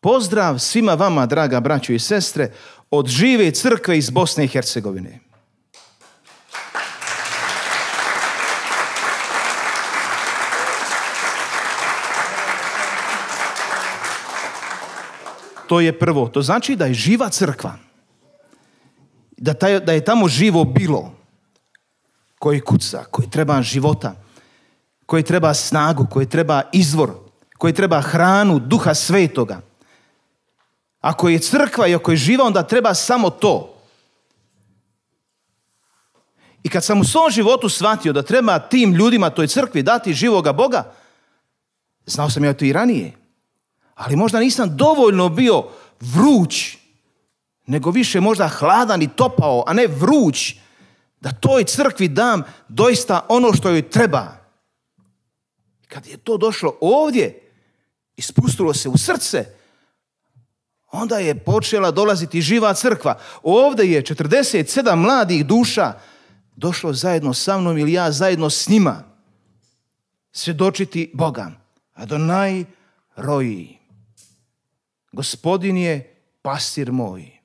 Pozdrav svima vama, draga braćo i sestre, od žive crkve iz Bosne i Hercegovine. To je prvo. To znači da je živa crkva. Da, taj, da je tamo živo bilo koji kuca, koji treba života, koji treba snagu, koji treba izvor, koji treba hranu duha svetoga ako je crkva i ako je živa, onda treba samo to. I kad sam u svom životu shvatio da treba tim ljudima, toj crkvi, dati živoga Boga, znao sam ja to i ranije. Ali možda nisam dovoljno bio vruć, nego više možda hladan i topao, a ne vruć, da toj crkvi dam doista ono što joj treba. Kad je to došlo ovdje, ispustilo se u srce, onda je počela dolaziti živa crkva. Ovdje je 47 mladih duša došlo zajedno sa mnom ili ja zajedno s njima svjedočiti Boga. do roji. Gospodin je pastir moj.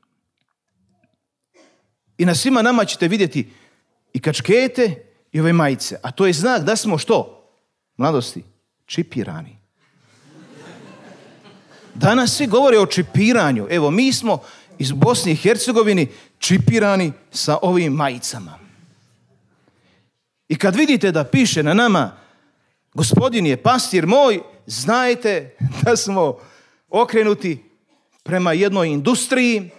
I na svima nama ćete vidjeti i kačkete i ove majice. A to je znak da smo što? Mladosti, čipirani. Danas svi govore o čipiranju. Evo, mi smo iz Bosni i Hercegovini čipirani sa ovim majicama. I kad vidite da piše na nama gospodin je pastir moj, znajte da smo okrenuti prema jednoj industriji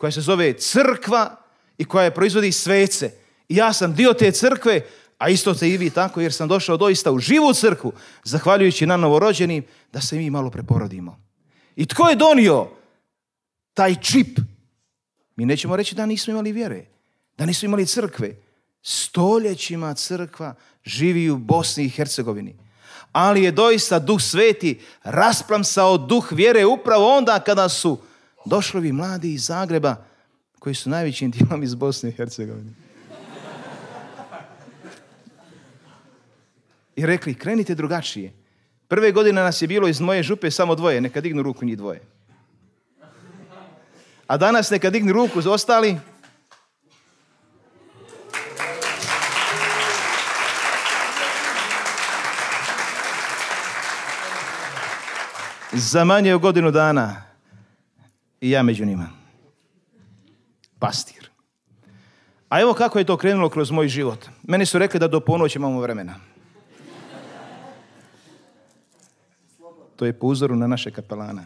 koja se zove crkva i koja je proizvodi svece. I ja sam dio te crkve, a isto te i vi tako jer sam došao doista u živu crkvu, zahvaljujući na novorođenim, da se mi malo preporodimo. I tko je donio taj čip? Mi nećemo reći da nismo imali vjere, da nismo imali crkve. Stoljećima crkva živi u Bosni i Hercegovini. Ali je doista duh sveti rasplamsao duh vjere upravo onda kada su došli mladi iz Zagreba koji su najvećim dijelom iz Bosne i Hercegovine. I rekli, krenite drugačije. Prve godine nas je bilo iz moje župe samo dvoje, neka dignu ruku njih dvoje. A danas neka dignu ruku za ostali. Za manje godinu dana i ja među njima. Pastir. A evo kako je to krenulo kroz moj život. Meni su rekli da do ponoći imamo vremena. to je po uzoru na naše kapelana.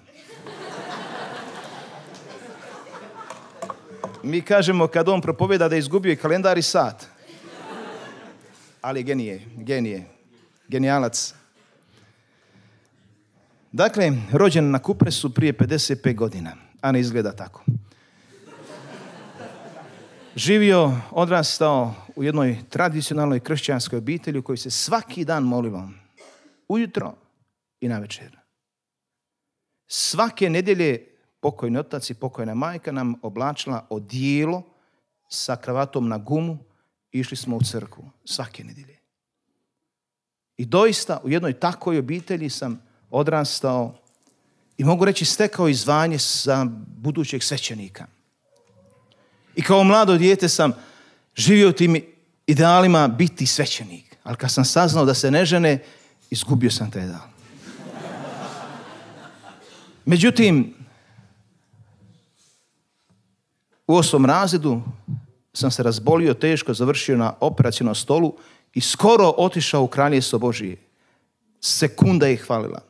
Mi kažemo kad on propoveda da je izgubio i kalendar i sat. Ali genije, genije, genijalac. Dakle, rođen na Kupresu prije 55 godina, a ne izgleda tako. Živio, odrastao u jednoj tradicionalnoj kršćanskoj obitelji u kojoj se svaki dan molilo. Ujutro i na večer svake nedjelje pokojni otac i pokojna majka nam oblačila odijelo sa kravatom na gumu i išli smo u crkvu svake nedjelje. I doista u jednoj takvoj obitelji sam odrastao i mogu reći stekao izvanje za budućeg svećenika. I kao mlado dijete sam živio tim idealima biti svećenik. Ali kad sam saznao da se ne žene, izgubio sam taj dal. Međutim, u osmom razredu sam se razbolio teško, završio na operacijnom stolu i skoro otišao u kraljestvo Sobožije. Sekunda je hvalila.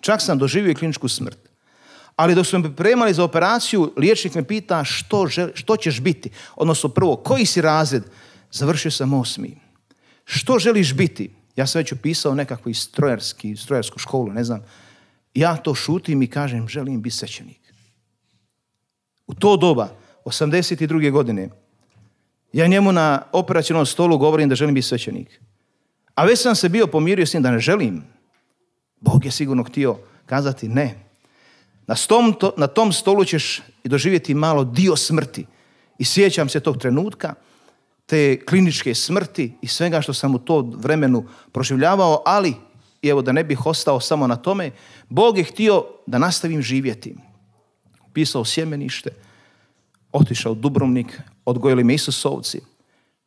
Čak sam doživio kliničku smrt. Ali dok su me pripremali za operaciju, liječnik me pita što, što ćeš biti. Odnosno prvo, koji si razred? Završio sam osmi. Što želiš biti? Ja sam već upisao nekakvu strojarski, strojarsku školu, ne znam ja to šutim i kažem, želim biti svećenik. U to doba, 82. godine, ja njemu na operacijnom stolu govorim da želim biti svećenik. A već sam se bio pomirio s njim da ne želim. Bog je sigurno htio kazati ne. Na tom, na tom stolu ćeš doživjeti malo dio smrti. I sjećam se tog trenutka, te kliničke smrti i svega što sam u to vremenu proživljavao, ali i evo da ne bih ostao samo na tome, Bog je htio da nastavim živjeti. Pisao sjemenište, otišao u Dubrovnik, odgojili me Isusovci.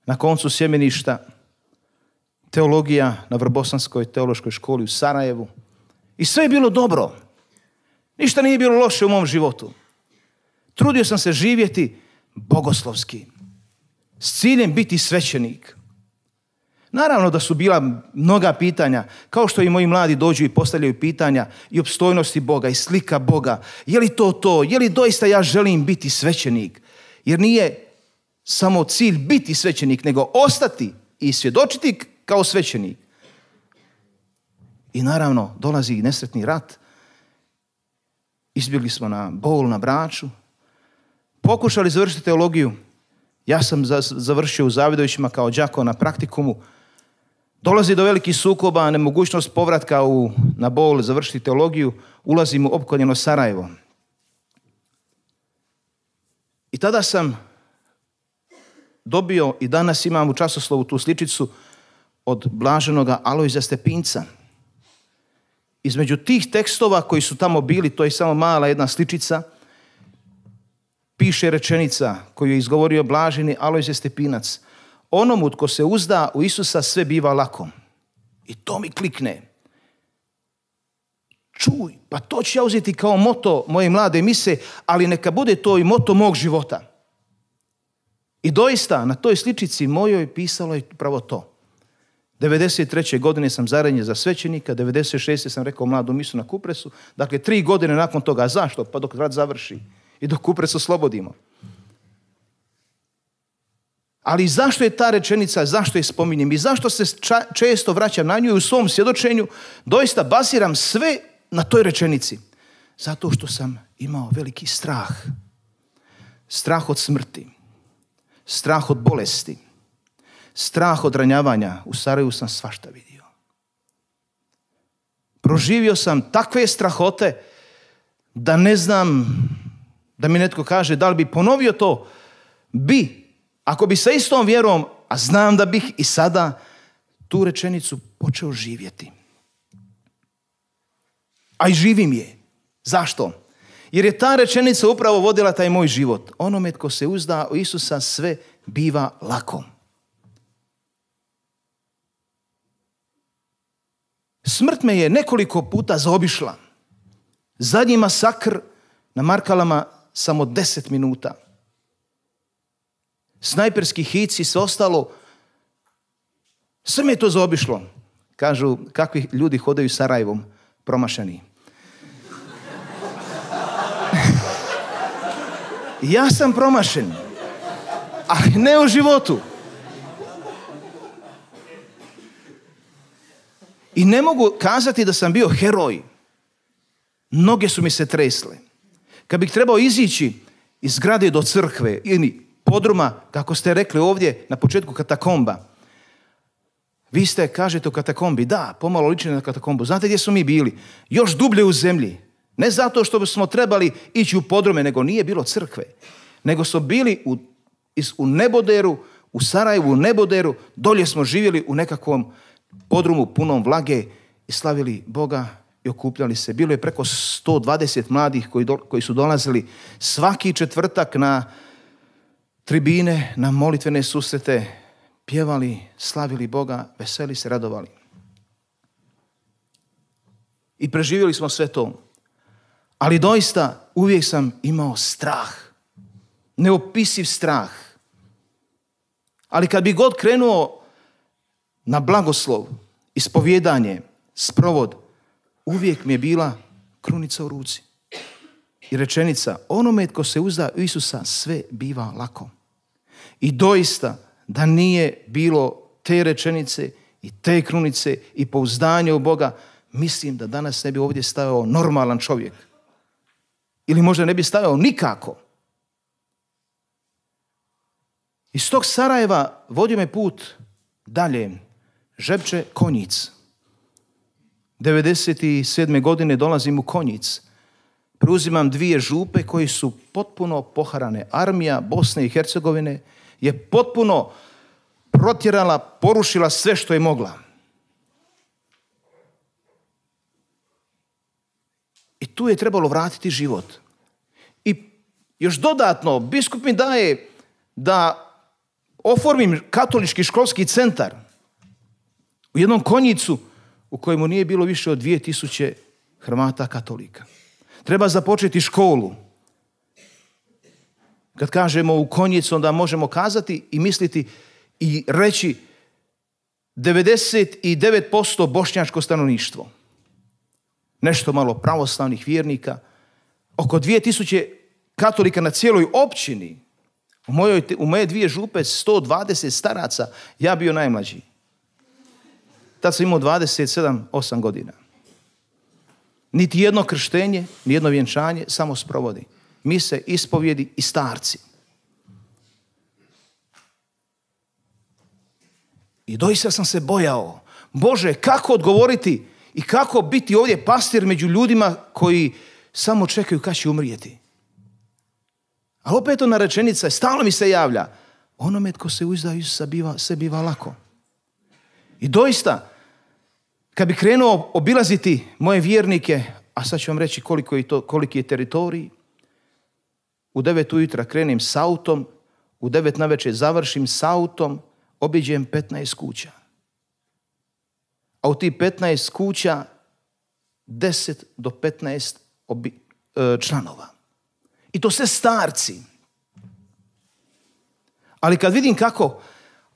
Na koncu sjemeništa teologija na Vrbosanskoj teološkoj školi u Sarajevu. I sve je bilo dobro. Ništa nije bilo loše u mom životu. Trudio sam se živjeti bogoslovski. S ciljem biti svećenik. Naravno da su bila mnoga pitanja, kao što i moji mladi dođu i postavljaju pitanja i opstojnosti Boga i slika Boga. Je li to to? Je li doista ja želim biti svećenik? Jer nije samo cilj biti svećenik, nego ostati i svjedočiti kao svećenik. I naravno, dolazi i nesretni rat. Izbjegli smo na bol, na braču. Pokušali završiti teologiju. Ja sam završio u Zavidovićima kao džako na praktikumu. Dolazi do velikih sukoba, nemogućnost povratka u, na bol, završiti teologiju, ulazim u opkoljeno Sarajevo. I tada sam dobio i danas imam u časoslovu tu sličicu od blaženoga Alojza Stepinca. Između tih tekstova koji su tamo bili, to je samo mala jedna sličica, piše rečenica koju je izgovorio blaženi Alojze Stepinac – Onomu tko se uzda u Isusa sve biva lako. I to mi klikne. Čuj, pa to ću ja uzeti kao moto moje mlade mise, ali neka bude to i moto mog života. I doista, na toj sličici mojoj pisalo je pravo to. 93. godine sam zarenje za svećenika, 96. sam rekao mladu misu na Kupresu, dakle tri godine nakon toga. zašto? Pa dok rad završi i dok Kupres oslobodimo. Ali zašto je ta rečenica, zašto je spominjem i zašto se često vraćam na nju i u svom svjedočenju doista basiram sve na toj rečenici. Zato što sam imao veliki strah. Strah od smrti. Strah od bolesti. Strah od ranjavanja. U Sarajevu sam svašta vidio. Proživio sam takve strahote da ne znam da mi netko kaže da li bi ponovio to. Bi, ako bi sa istom vjerom, a znam da bih i sada tu rečenicu počeo živjeti. A i živim je. Zašto? Jer je ta rečenica upravo vodila taj moj život. Onome tko se uzda u Isusa sve biva lako. Smrt me je nekoliko puta zaobišla. Zadnji masakr na Markalama samo deset minuta snajperski hici i sve ostalo. Sve mi je to zaobišlo. Kažu, kakvi ljudi hodaju Sarajevom, Promašani. ja sam promašen, ali ne u životu. I ne mogu kazati da sam bio heroj. Noge su mi se tresle. Kad bih trebao izići iz zgrade do crkve ili podruma, kako ste rekli ovdje na početku katakomba. Vi ste, kažete, u katakombi. Da, pomalo liči na katakombu. Znate gdje smo mi bili? Još dublje u zemlji. Ne zato što smo trebali ići u podrume, nego nije bilo crkve. Nego smo bili u, u neboderu, u Sarajevu, u neboderu. Dolje smo živjeli u nekakvom podrumu punom vlage i slavili Boga i okupljali se. Bilo je preko 120 mladih koji, koji su dolazili svaki četvrtak na tribine, na molitvene susrete, pjevali, slavili Boga, veseli se, radovali. I preživjeli smo sve to. Ali doista uvijek sam imao strah. Neopisiv strah. Ali kad bi god krenuo na blagoslov, ispovjedanje, sprovod, uvijek mi je bila krunica u ruci. I rečenica, onome tko se uzda Isusa, sve biva lako. I doista, da nije bilo te rečenice i te krunice i pouzdanje u Boga, mislim da danas ne bi ovdje stavio normalan čovjek. Ili možda ne bi stajao nikako. Iz tog Sarajeva vodio me put dalje. Žepče Konjic. 97. godine dolazim u Konjic. Preuzimam dvije župe koji su potpuno poharane. Armija Bosne i Hercegovine – je potpuno protjerala, porušila sve što je mogla. I tu je trebalo vratiti život. I još dodatno, biskup mi daje da oformim katolički školski centar u jednom konjicu u kojemu nije bilo više od 2000 Hrvata katolika. Treba započeti školu. Kad kažemo u konjicu, onda možemo kazati i misliti i reći 99% bošnjačko stanovništvo. Nešto malo pravoslavnih vjernika, oko 2000 katolika na cijeloj općini. U, u moje dvije župe 120 staraca, ja bio najmlađi. Tad sam imao 27-8 godina. Niti jedno krštenje, ni jedno vjenčanje, samo sprovodi mise, ispovjedi i starci. I doista sam se bojao. Bože, kako odgovoriti i kako biti ovdje pastir među ljudima koji samo čekaju kad će umrijeti. Ali opet ona rečenica, stalno mi se javlja. Onome tko se uzda Isusa se biva lako. I doista, kad bi krenuo obilaziti moje vjernike, a sad ću vam reći koliko je to, koliki je teritorij, u devet ujutra krenem s autom, u devet na večer završim s autom, obiđem 15 kuća. A u ti 15 kuća 10 do 15 e, članova. I to sve starci. Ali kad vidim kako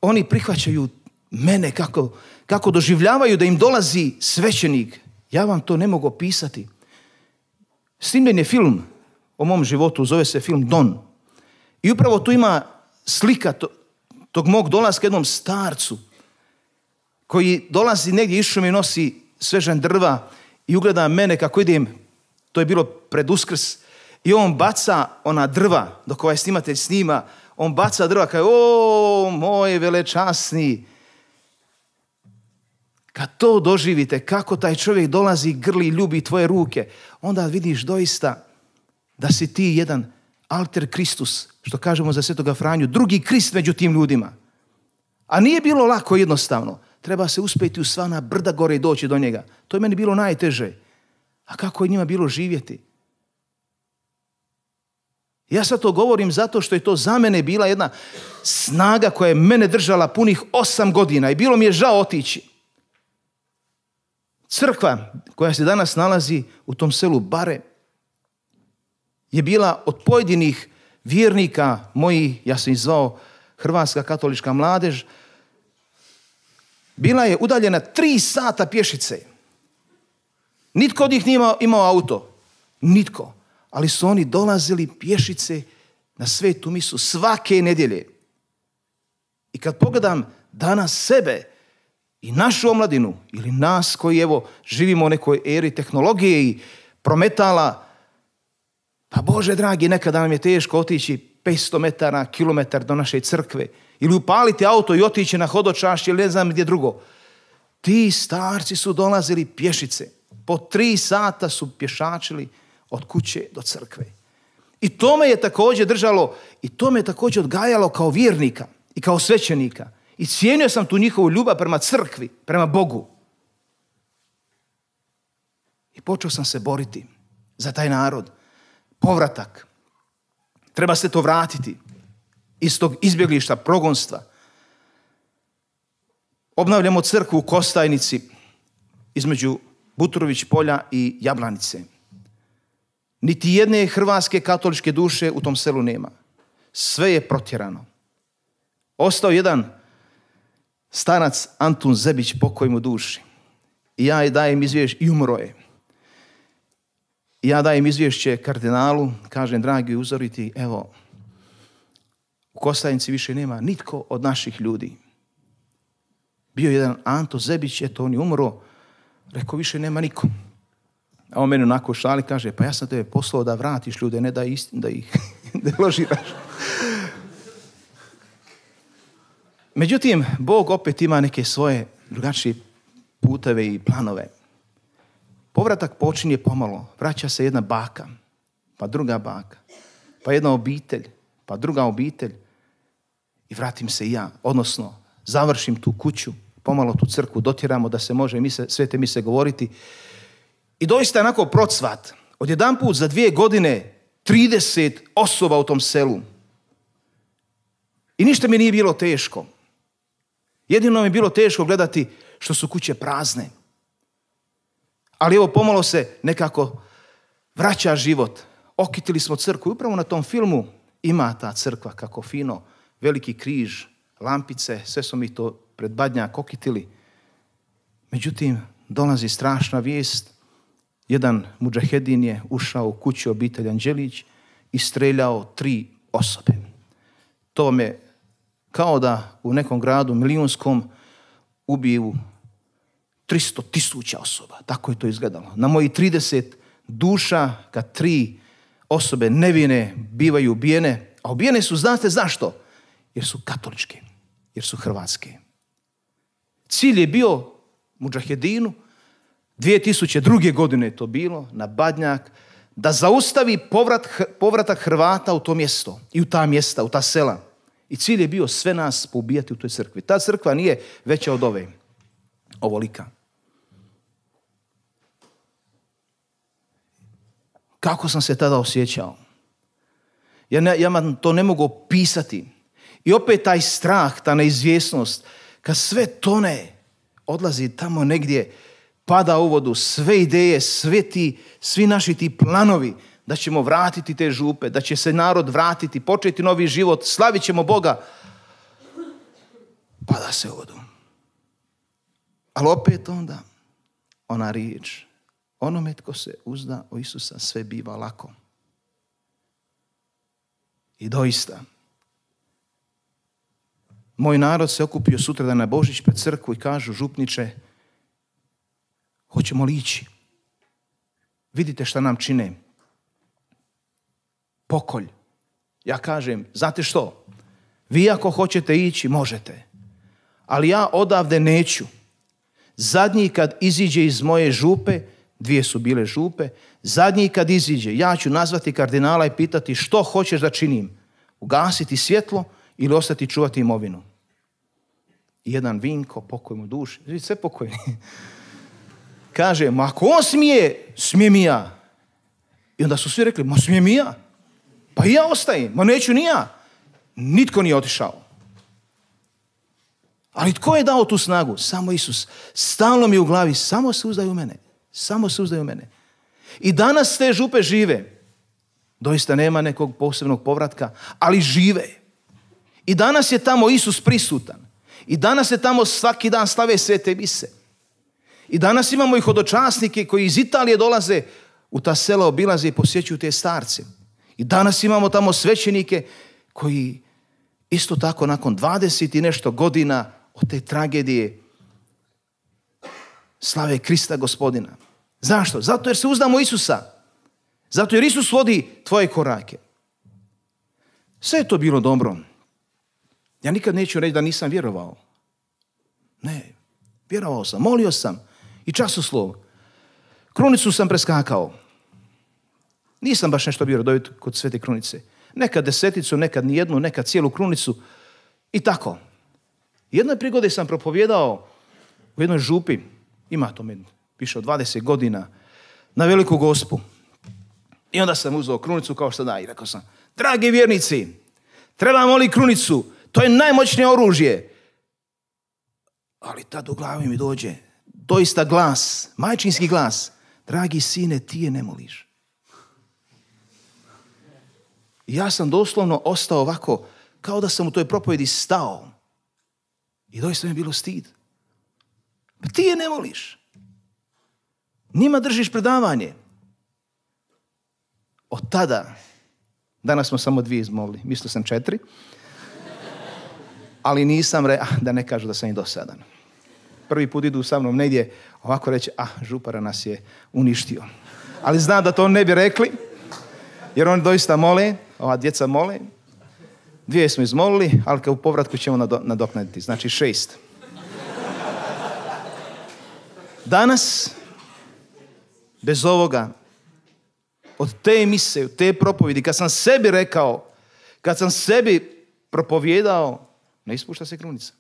oni prihvaćaju mene, kako, kako doživljavaju da im dolazi svećenik, ja vam to ne mogu opisati. Snimljen je film o mom životu, zove se film Don. I upravo tu ima slika tog mog dolaska jednom starcu koji dolazi negdje išao mi nosi svežan drva i ugleda mene kako idem, to je bilo pred uskrs, i on baca ona drva, dok ovaj snimatelj snima, on baca drva kao, o, moj velečasni. Kad to doživite, kako taj čovjek dolazi, grli, ljubi tvoje ruke, onda vidiš doista da si ti jedan alter Kristus, što kažemo za svetoga Franju, drugi Krist među tim ljudima. A nije bilo lako jednostavno. Treba se uspjeti u sva brda gore i doći do njega. To je meni bilo najteže. A kako je njima bilo živjeti? Ja sad to govorim zato što je to za mene bila jedna snaga koja je mene držala punih osam godina i bilo mi je žao otići. Crkva koja se danas nalazi u tom selu Bare je bila od pojedinih vjernika mojih, ja sam ih zvao Hrvatska katolička mladež, bila je udaljena tri sata pješice. Nitko od njih nije imao auto. Nitko. Ali su oni dolazili pješice na svetu misu svake nedjelje. I kad pogledam danas sebe i našu omladinu ili nas koji evo živimo u nekoj eri tehnologije i prometala pa Bože dragi, nekada nam je teško otići 500 metara, kilometar do naše crkve ili upaliti auto i otići na hodočašće ili ne znam gdje drugo. Ti starci su dolazili pješice. Po tri sata su pješačili od kuće do crkve. I to me je također držalo i to me je također odgajalo kao vjernika i kao svećenika. I cijenio sam tu njihovu ljubav prema crkvi, prema Bogu. I počeo sam se boriti za taj narod povratak. Treba se to vratiti iz tog izbjeglišta, progonstva. Obnavljamo crkvu u Kostajnici između Buturović polja i Jablanice. Niti jedne hrvatske katoličke duše u tom selu nema. Sve je protjerano. Ostao jedan stanac Antun Zebić pokoj mu duši. I ja je dajem izvješ i umro je ja dajem izvješće kardinalu, kažem, dragi uzoriti, evo, u Kostajnici više nema nitko od naših ljudi. Bio jedan Anto Zebić, eto, on je umro, rekao, više nema niko. A on meni onako šali kaže, pa ja sam te poslao da vratiš ljude, ne da, istin, da ih deložiraš. Međutim, Bog opet ima neke svoje drugačije puteve i planove. Povratak počinje pomalo. Vraća se jedna baka, pa druga baka, pa jedna obitelj, pa druga obitelj. I vratim se i ja. Odnosno, završim tu kuću, pomalo tu crku dotjeramo da se može mise, sve te mise govoriti. I doista onako procvat. odjedanput put za dvije godine 30 osoba u tom selu. I ništa mi nije bilo teško. Jedino mi je bilo teško gledati što su kuće prazne. Ali evo pomalo se nekako vraća život. Okitili smo crkvu i upravo na tom filmu ima ta crkva kako fino, veliki križ, lampice, sve smo mi to pred badnjak okitili. Međutim, dolazi strašna vijest. Jedan muđahedin je ušao u kuću obitelj Anđelić i streljao tri osobe. To vam je kao da u nekom gradu milijunskom ubiju 300 tisuća osoba. Tako je to izgledalo. Na moji 30 duša kad tri osobe nevine bivaju ubijene, a ubijene su, znate zašto? Jer su katoličke, jer su hrvatske. Cilj je bio Muđahedinu, 2002. godine je to bilo, na Badnjak, da zaustavi povratak Hrvata u to mjesto i u ta mjesta, u ta sela. I cilj je bio sve nas poubijati u toj crkvi. Ta crkva nije veća od ove, ovolika. Kako sam se tada osjećao? Ja, ja to ne mogu opisati. I opet taj strah, ta neizvjesnost, kad sve tone, odlazi tamo negdje, pada u vodu, sve ideje, sve ti, svi naši ti planovi da ćemo vratiti te župe, da će se narod vratiti, početi novi život, slavit ćemo Boga. Pada se u vodu. Ali opet onda, ona riječ, Onome tko se uzda o Isusa sve biva lako. I doista, moj narod se okupio sutra na Božić pred crkvu i kažu župniče, hoćemo li ići? Vidite šta nam čine. Pokolj. Ja kažem, znate što? Vi ako hoćete ići, možete. Ali ja odavde neću. Zadnji kad iziđe iz moje župe, Dvije su bile župe. Zadnji kad iziđe, ja ću nazvati kardinala i pitati što hoćeš da činim. Ugasiti svjetlo ili ostati čuvati imovinu. Jedan vinko, pokoj mu duši. Sve pokojni. Kaže, ma ako on smije, smijem i ja. I onda su svi rekli, ma smijem i ja. Pa i ja ostajem, ma neću ni ja. Nitko nije otišao. Ali tko je dao tu snagu? Samo Isus. Stalno mi u glavi, samo se uzdaju u mene. Samo se uzdaju mene. I danas te župe žive. Doista nema nekog posebnog povratka, ali žive. I danas je tamo Isus prisutan. I danas se tamo svaki dan slave svete mise. I danas imamo i hodočasnike koji iz Italije dolaze u ta sela, obilaze i posjećuju te starce. I danas imamo tamo svećenike koji isto tako nakon 20 i nešto godina od te tragedije slave Krista gospodina. Zašto? Zato jer se uzdamo Isusa. Zato jer Isus vodi tvoje korake. Sve je to bilo dobro. Ja nikad neću reći da nisam vjerovao. Ne, vjerovao sam, molio sam i časoslov. Krunicu sam preskakao. Nisam baš nešto bio dobiti kod svete krunice. Nekad deseticu, nekad nijednu, nekad cijelu krunicu. I tako. Jednoj prigodi sam propovjedao u jednoj župi, ima to meni više od 20 godina na veliku gospu. I onda sam uzeo krunicu kao što da i rekao sam, dragi vjernici, trebamo li krunicu? To je najmoćnije oružje. Ali tad u glavi mi dođe doista glas, majčinski glas. Dragi sine, ti je ne moliš. ja sam doslovno ostao ovako, kao da sam u toj propovedi stao. I doista mi je bilo stid. ti je ne moliš. Njima držiš predavanje. Od tada, danas smo samo dvije izmolili, mislio sam četiri, ali nisam re, ah, da ne kažu da sam i dosadan. Prvi put idu sa mnom negdje, ovako reći, ah, župara nas je uništio. Ali znam da to ne bi rekli, jer oni doista mole, ova djeca mole. Dvije smo izmolili, ali kao u povratku ćemo nadoknaditi, znači šest. Danas bez ovoga, od te emise, od te propovjedi, kad sam sebi rekao, kad sam sebi propovjedao, ne ispušta se krunica.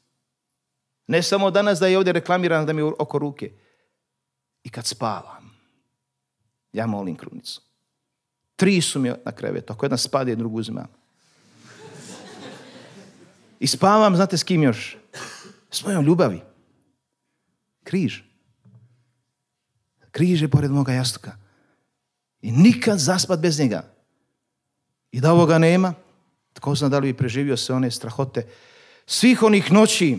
Ne samo danas da je ovdje reklamiran da mi je oko ruke. I kad spavam, ja molim krunicu. Tri su mi na krevetu. Ako jedna spade, drugu uzimam. I spavam, znate s kim još? S mojom ljubavi. Križ križe pored moga jastuka. I nikad zaspat bez njega. I da ovoga nema, tko zna da li bi preživio sve one strahote. Svih onih noći,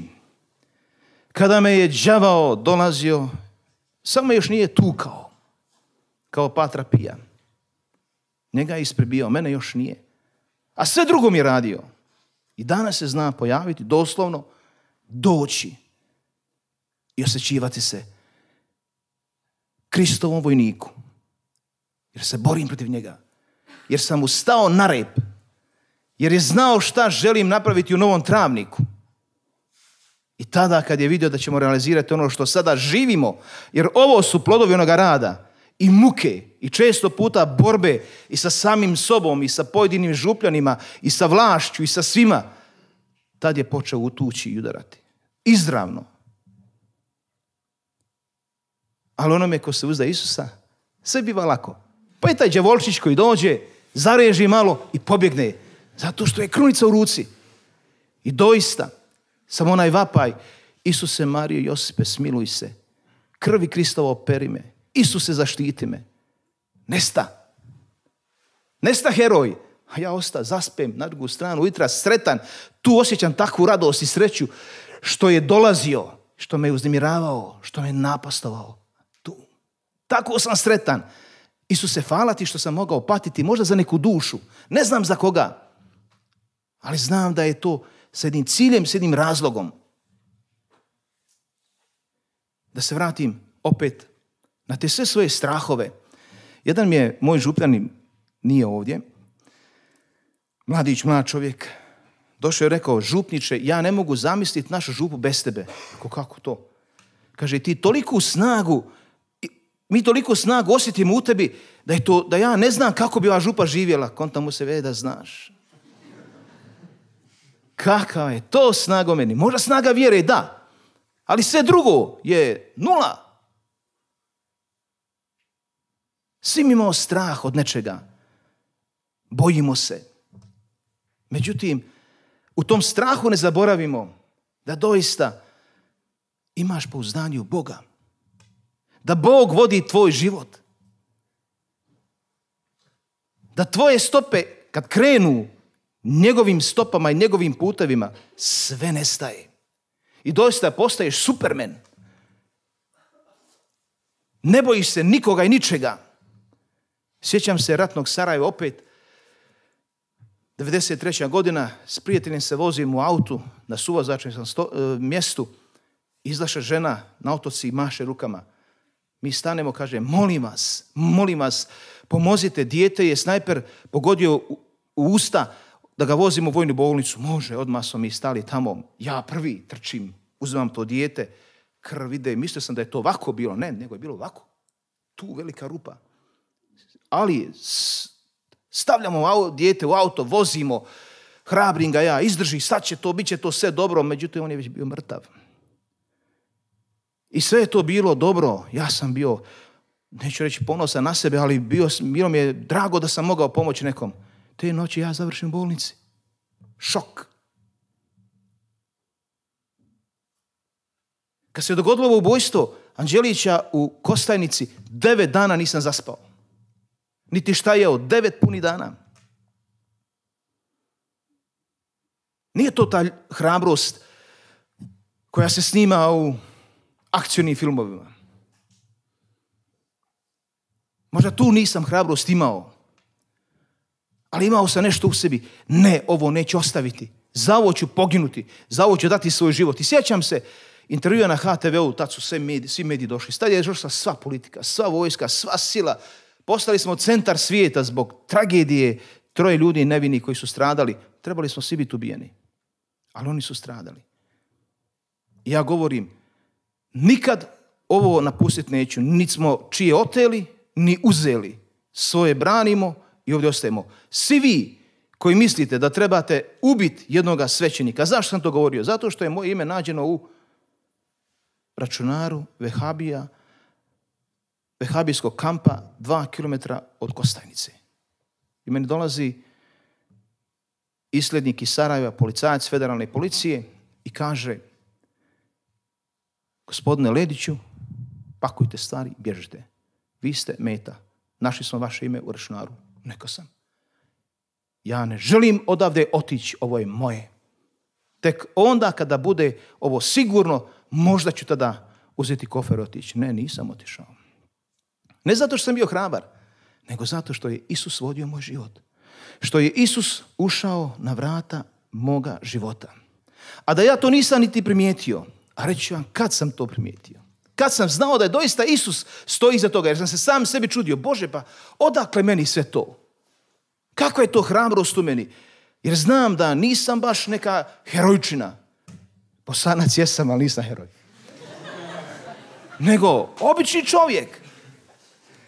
kada me je džavao dolazio, samo još nije tukao, kao patra pija. Njega je isprebio mene još nije. A sve drugo mi je radio. I danas se zna pojaviti, doslovno, doći i osjećivati se Kristovom vojniku. Jer se borim protiv njega. Jer sam ustao stao na rep. Jer je znao šta želim napraviti u Novom Travniku. I tada kad je vidio da ćemo realizirati ono što sada živimo, jer ovo su plodovi onoga rada i muke i često puta borbe i sa samim sobom i sa pojedinim župljanima i sa vlašću i sa svima, tad je počeo utući i udarati. Izravno. Ali onome ko se uzda Isusa, sve biva lako. Pa je taj djevolčić koji dođe, zareži malo i pobjegne. Zato što je krunica u ruci. I doista, samo onaj vapaj, Isuse, Marije, Josipe, smiluj se. Krvi Kristovo operi me. Isuse, zaštiti me. Nesta. Nesta heroj. A ja osta, zaspem na drugu stranu, ujutra sretan. Tu osjećam takvu radost i sreću što je dolazio, što me uznimiravao, što me napastovao. Tako sam sretan. Isuse, hvala ti što sam mogao patiti, možda za neku dušu. Ne znam za koga. Ali znam da je to s jednim ciljem, s jednim razlogom. Da se vratim opet na te sve svoje strahove. Jedan mi je, moj župljanin nije ovdje, mladić, mlad čovjek, došao je rekao, župniče, ja ne mogu zamisliti našu župu bez tebe. Kako, kako to? Kaže, ti toliku snagu mi toliko snag osjetimo u tebi da, je to, da ja ne znam kako bi ova župa živjela. Konta mu se vede da znaš. Kakav je to snaga meni? Možda snaga vjere, da. Ali sve drugo je nula. Svi imamo strah od nečega. Bojimo se. Međutim, u tom strahu ne zaboravimo da doista imaš pouzdanje Boga. Da Bog vodi tvoj život. Da tvoje stope, kad krenu njegovim stopama i njegovim putevima, sve nestaje. I doista postaješ supermen. Ne bojiš se nikoga i ničega. Sjećam se ratnog Sarajeva opet, 93. godina, s prijateljem se vozim u autu, na suvozačnom e, mjestu, Izlaša žena na otoci i maše rukama. Mi stanemo, kaže, molim vas, molim vas, pomozite, dijete je snajper pogodio u usta da ga vozimo u vojnu bolnicu. Može, odmah smo mi stali tamo. Ja prvi trčim, uzimam to dijete, krv ide. Mislio sam da je to ovako bilo. Ne, nego je bilo ovako. Tu velika rupa. Ali stavljamo dijete u auto, vozimo, hrabrim ga ja, izdrži, sad će to, bit će to sve dobro. Međutim, on je već bio mrtav. I sve je to bilo dobro. Ja sam bio, neću reći ponosan na sebe, ali bio, bilo mi je drago da sam mogao pomoći nekom. Te noći ja završim u bolnici. Šok. Kad se dogodilo ovo ubojstvo Anđelića u Kostajnici, devet dana nisam zaspao. Niti šta jeo, devet puni dana. Nije to ta hrabrost koja se snima u akcionim filmovima. Možda tu nisam hrabrost imao, ali imao sam nešto u sebi. Ne, ovo neću ostaviti. Za ovo ću poginuti. Za ovo ću dati svoj život. I sjećam se intervjua na HTV-u, tad su svi mediji došli. Tad je došla sva politika, sva vojska, sva sila. Postali smo centar svijeta zbog tragedije troje ljudi nevini koji su stradali. Trebali smo svi biti ubijeni. Ali oni su stradali. ja govorim, nikad ovo napustit neću. Nit smo čije oteli, ni uzeli. Svoje branimo i ovdje ostajemo. Svi vi koji mislite da trebate ubiti jednoga svećenika. Zašto sam to govorio? Zato što je moje ime nađeno u računaru Vehabija, Vehabijskog kampa, dva kilometra od Kostajnice. I meni dolazi islednik iz Sarajeva, policajac federalne policije i kaže – gospodine Lediću, pakujte stvari, bježite. Vi ste meta. Našli smo vaše ime u računaru. Neko sam. Ja ne želim odavde otići, ovo je moje. Tek onda kada bude ovo sigurno, možda ću tada uzeti kofer otići. Ne, nisam otišao. Ne zato što sam bio hrabar, nego zato što je Isus vodio moj život. Što je Isus ušao na vrata moga života. A da ja to nisam niti primijetio, a reći ću vam kad sam to primijetio. Kad sam znao da je doista Isus stoji iza toga, jer sam se sam sebi čudio, Bože pa odakle meni sve to? Kako je to hrabrost u meni? Jer znam da nisam baš neka herojčina. posanac jesam, ali nisam heroj. Nego, obični čovjek.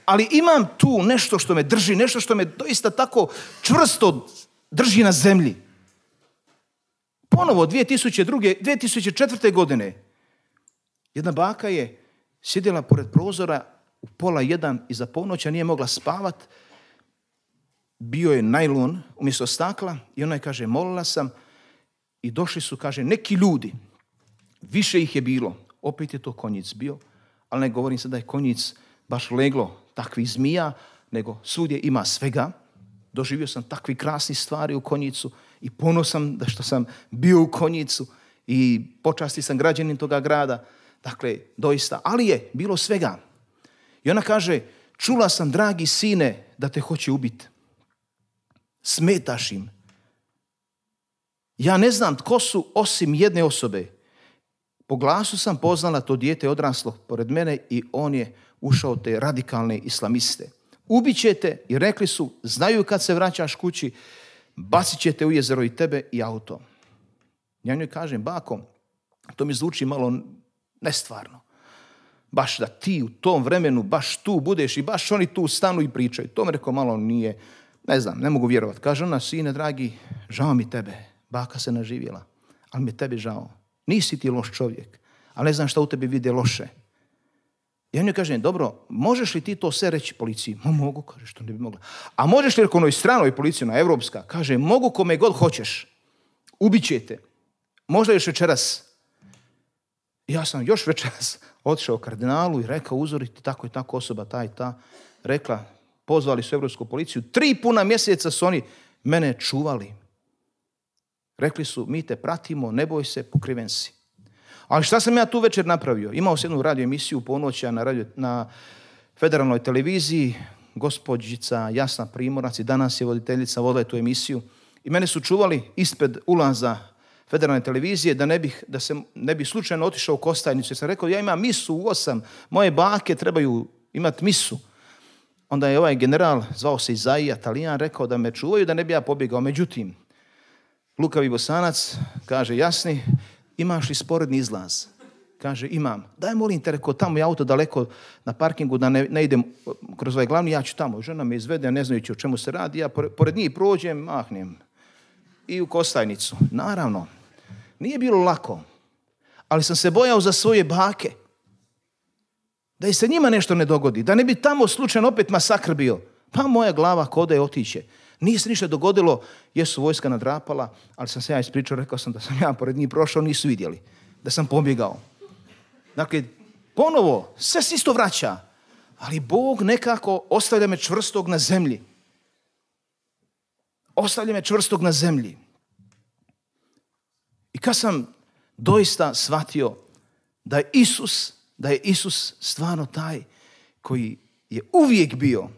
Ali imam tu nešto što me drži, nešto što me doista tako čvrsto drži na zemlji ponovo 2002. 2004. godine jedna baka je sjedila pored prozora u pola jedan iza ponoća, nije mogla spavat. Bio je najlon umjesto stakla i ona je, kaže, molila sam i došli su, kaže, neki ljudi. Više ih je bilo. Opet je to konjic bio, ali ne govorim sad da je konjic baš leglo takvih zmija, nego sudje ima svega. Doživio sam takvi krasni stvari u konjicu i ponosan da što sam bio u Konjicu i počasti sam građanin toga grada. Dakle, doista. Ali je bilo svega. I ona kaže, čula sam, dragi sine, da te hoće ubiti. Smetaš im. Ja ne znam tko su osim jedne osobe. Po glasu sam poznala to dijete odraslo pored mene i on je ušao te radikalne islamiste. Ubićete i rekli su, znaju kad se vraćaš kući, bacit ćete u jezero i tebe i auto. Ja njoj kažem, bako, to mi zvuči malo nestvarno. Baš da ti u tom vremenu, baš tu budeš i baš oni tu stanu i pričaju. To mi rekao, malo nije, ne znam, ne mogu vjerovati. Kaže ona, sine dragi, žao mi tebe, baka se naživjela, ali mi je tebi žao. Nisi ti loš čovjek, ali ne znam šta u tebi vide loše. Ja nju kažem, dobro, možeš li ti to sve reći policiji? Ma mogu, kaže, što ne bi mogla. A možeš li onoj stranoj policiji, na evropska? Kaže, mogu kome god hoćeš. Ubićete. Možda još večeras. Ja sam još večeras otišao kardinalu i rekao, uzoriti tako i tako osoba, ta i ta. Rekla, pozvali su evropsku policiju. Tri puna mjeseca su oni mene čuvali. Rekli su, mi te pratimo, ne boj se, pokriven si. Ali šta sam ja tu večer napravio? Imao sam jednu radio emisiju ponoća na, radio, na federalnoj televiziji, gospođica Jasna Primorac i danas je voditeljica, vodila je tu emisiju. I mene su čuvali ispred ulaza federalne televizije da ne bih, da se ne bi slučajno otišao u Kostajnicu. Ja sam rekao, ja imam misu u osam, moje bake trebaju imati misu. Onda je ovaj general, zvao se Izaija Talijan, rekao da me čuvaju, da ne bi ja pobjegao. Međutim, Lukavi Bosanac kaže jasni, imaš li sporedni izlaz? Kaže, imam. Daj molim te, tamo je auto daleko na parkingu, da ne, idem kroz ovaj glavni, ja ću tamo. Žena me izvede, ne znajući o čemu se radi, ja pored njih prođem, mahnem. I u kostajnicu. Naravno, nije bilo lako, ali sam se bojao za svoje bake. Da i se njima nešto ne dogodi, da ne bi tamo slučajno opet masakr bio. Pa moja glava koda je otiće. Nije se ništa dogodilo, jesu vojska nadrapala, ali sam se ja ispričao, rekao sam da sam ja pored njih prošao, nisu vidjeli, da sam pobjegao. Dakle, ponovo, sve se isto vraća, ali Bog nekako ostavlja me čvrstog na zemlji. Ostavlja me čvrstog na zemlji. I kad sam doista shvatio da je Isus, da je Isus stvarno taj koji je uvijek bio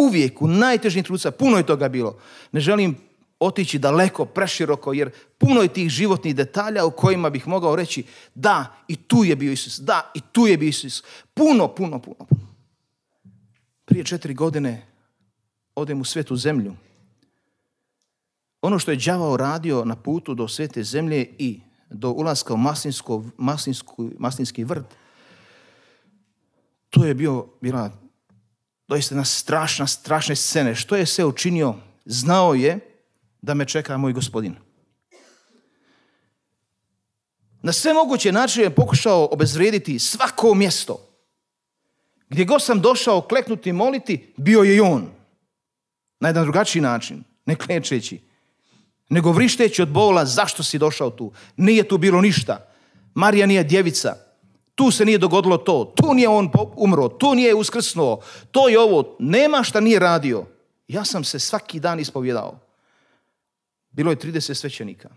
Uvijek, u najtežim trudca, puno je toga bilo. Ne želim otići daleko, preširoko, jer puno je tih životnih detalja u kojima bih mogao reći da, i tu je bio Isus, da, i tu je bio Isus. Puno, puno, puno. Prije četiri godine odem u svetu zemlju. Ono što je đavao radio na putu do svete zemlje i do ulaska u Maslinski vrt, to je bio, bila doista jedna strašna, strašne scene. Što je sve učinio? Znao je da me čeka moj gospodin. Na sve moguće načine je pokušao obezvrijediti svako mjesto. Gdje god sam došao kleknuti i moliti, bio je i on. Na jedan drugačiji način, ne klečeći, nego vrišteći od bola zašto si došao tu. Nije tu bilo ništa. Marija nije djevica tu se nije dogodilo to, tu nije on umro, tu nije uskrsnuo, to je ovo, nema šta nije radio. Ja sam se svaki dan ispovjedao. Bilo je 30 svećenika.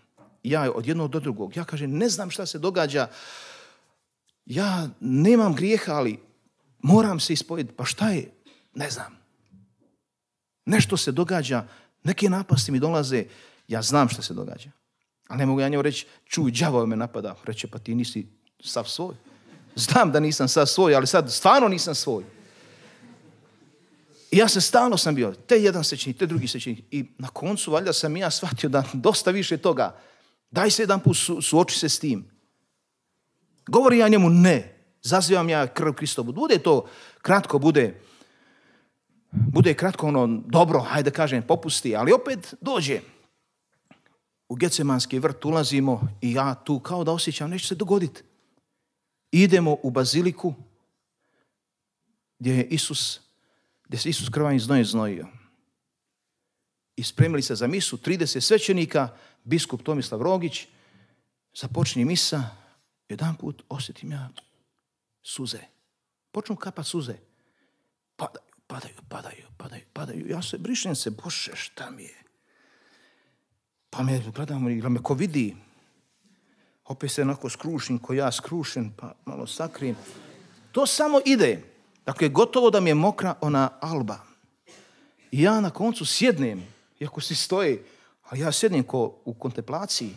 Ja od jednog do drugog. Ja kažem, ne znam šta se događa. Ja nemam grijeha, ali moram se ispovjeti. Pa šta je? Ne znam. Nešto se događa, neke napasti mi dolaze. Ja znam šta se događa. Ali ne mogu ja njemu reći, čuj, đavo me napada. Reće, pa ti nisi sav svoj. Znam da nisam sad svoj, ali sad stvarno nisam svoj. I ja sam stalno sam bio, te jedan čini te drugi čini I na koncu valjda sam ja shvatio da dosta više toga. Daj se jedan put suoči se s tim. Govori ja njemu ne. Zazivam ja krv Kristovu. Bude to kratko, bude, bude kratko ono dobro, hajde kažem, popusti. Ali opet dođe. U Gecemanski vrt ulazimo i ja tu kao da osjećam, nešto se dogoditi idemo u baziliku gdje je Isus, gdje se Isus krvavim znoje znojio. I spremili se za misu 30 svećenika, biskup Tomislav Rogić, započni misa, jedan put osjetim ja suze. Počnu kapat suze. Padaju, padaju, padaju, padaju, Ja se brišem se, bože, šta mi je? Pa me i me ko vidi, opet se onako skrušim, ko ja skrušen, pa malo sakrim. To samo ide. Dakle, gotovo da mi je mokra ona alba. I ja na koncu sjednem, iako si stoji, ali ja sjednem ko u kontemplaciji.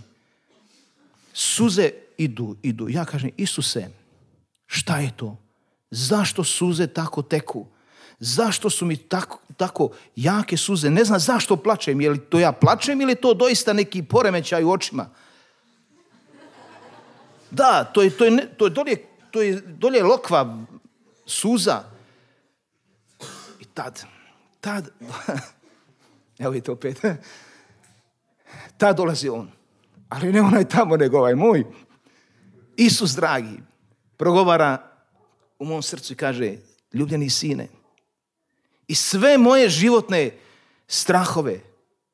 Suze idu, idu. Ja kažem, Isuse, šta je to? Zašto suze tako teku? Zašto su mi tako, tako jake suze? Ne znam zašto plačem, je li to ja plačem ili je to doista neki poremećaj u očima? Da, to je, to je, to dolje, to je dolje lokva, suza. I tad, tad, evo to opet, tad dolazi on. Ali ne onaj tamo, nego ovaj moj. Isus dragi progovara u mom srcu i kaže, ljubljeni sine, i sve moje životne strahove,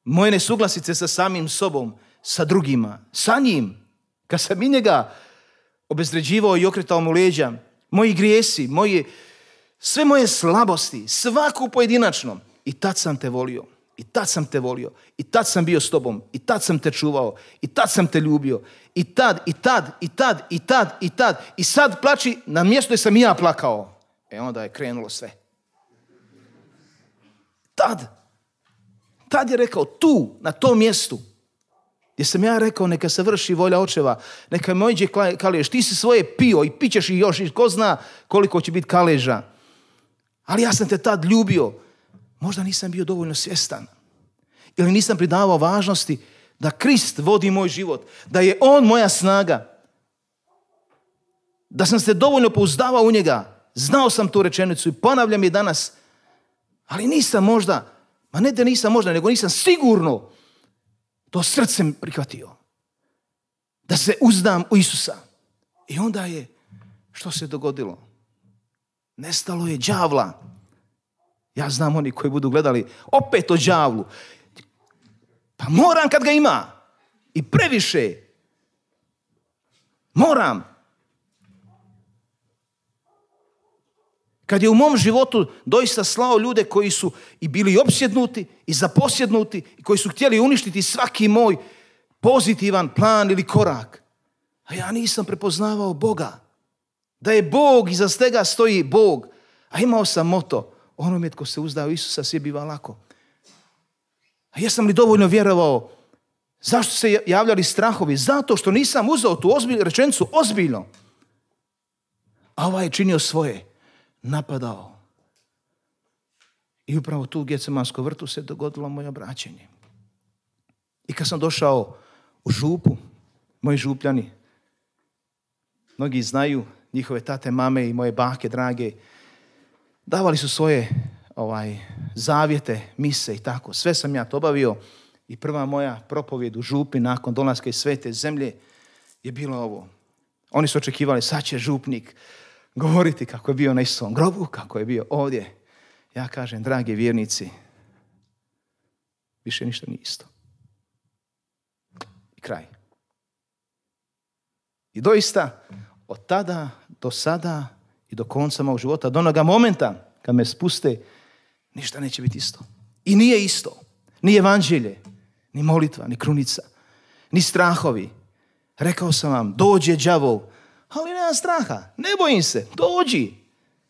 moje nesuglasice sa samim sobom, sa drugima, sa njim, kad sam i njega obezređivao i okretao mu leđa, moji grijesi, moji, sve moje slabosti, svaku pojedinačno. I tad sam te volio. I tad sam te volio. I tad sam bio s tobom. I tad sam te čuvao. I tad sam te ljubio. I tad, i tad, i tad, i tad, i tad. I sad plači na mjesto gdje sam i ja plakao. E onda je krenulo sve. Tad. Tad je rekao tu, na tom mjestu sam ja rekao neka se vrši volja očeva, neka me ođe kalež, ti si svoje pio i pićeš i još i ko zna koliko će biti kaleža. Ali ja sam te tad ljubio. Možda nisam bio dovoljno svjestan. Ili nisam pridavao važnosti da Krist vodi moj život, da je On moja snaga. Da sam se dovoljno pouzdavao u njega. Znao sam tu rečenicu i ponavljam je danas. Ali nisam možda, ma ne da nisam možda, nego nisam sigurno to srcem prihvatio. Da se uzdam u Isusa. I onda je, što se dogodilo? Nestalo je đavla. Ja znam oni koji budu gledali opet o džavlu. Pa moram kad ga ima. I previše. Moram. Kad je u mom životu doista slao ljude koji su i bili opsjednuti i zaposjednuti i koji su htjeli uništiti svaki moj pozitivan plan ili korak. A ja nisam prepoznavao Boga. Da je Bog, iza stega stoji Bog. A imao sam moto, onome tko se uzdao Isusa sve biva lako. A jesam li dovoljno vjerovao? Zašto se javljali strahovi? Zato što nisam uzeo tu ozbilj, rečenicu ozbiljno. A ovaj je činio svoje napadao. I upravo tu u vrtu se dogodilo moje obraćenje. I kad sam došao u župu, moji župljani, mnogi znaju, njihove tate, mame i moje bake, drage, davali su svoje ovaj, zavjete, mise i tako. Sve sam ja to obavio i prva moja propovijed u župi nakon dolaska svete zemlje je bilo ovo. Oni su očekivali, sad će župnik govoriti kako je bio na istom grobu, kako je bio ovdje. Ja kažem, dragi vjernici, više ništa nije isto. I kraj. I doista, od tada do sada i do konca mog života, do onoga momenta kad me spuste, ništa neće biti isto. I nije isto. Ni evanđelje, ni molitva, ni krunica, ni strahovi. Rekao sam vam, dođe đavo ali nemam straha, ne bojim se, dođi,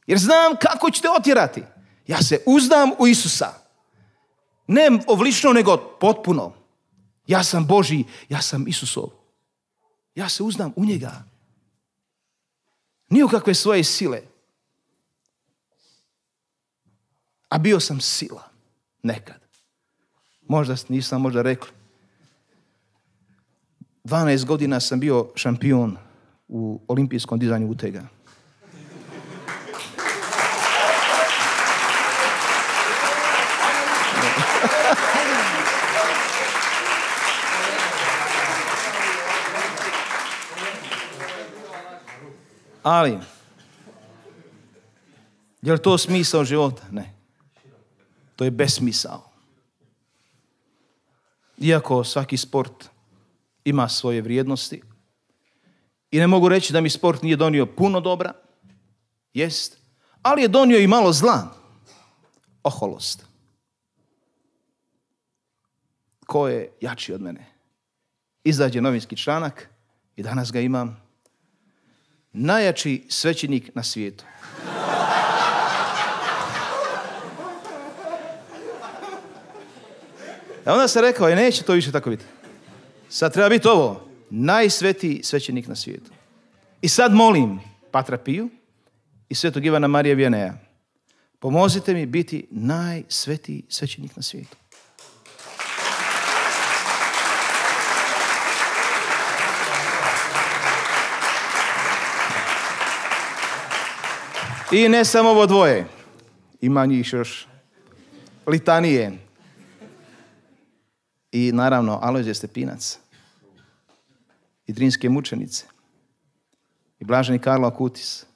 jer znam kako ćete otjerati. Ja se uzdam u Isusa. Ne ovlično, nego potpuno. Ja sam Boži, ja sam Isusov. Ja se uznam u njega. Ni u kakve svoje sile. A bio sam sila. Nekad. Možda nisam možda rekli. 12 godina sam bio šampion u olimpijskom dizanju utega. Ali, je li to smisao života? Ne. To je besmisao. Iako svaki sport ima svoje vrijednosti, i ne mogu reći da mi sport nije donio puno dobra, jest, ali je donio i malo zla. Oholost. Ko je jači od mene? Izađe novinski članak i danas ga imam. Najjači svećenik na svijetu. A onda sam rekao, i e, neće to više tako biti. Sad treba biti ovo najsvetiji svećenik na svijetu. I sad molim Patra Piju i svetog Ivana Marije Vjeneja, pomozite mi biti najsvetiji svećenik na svijetu. I ne samo ovo dvoje, ima njih još litanije. I naravno, Alojze Stepinac i drinske mučenice i blaženi Karlo Akutis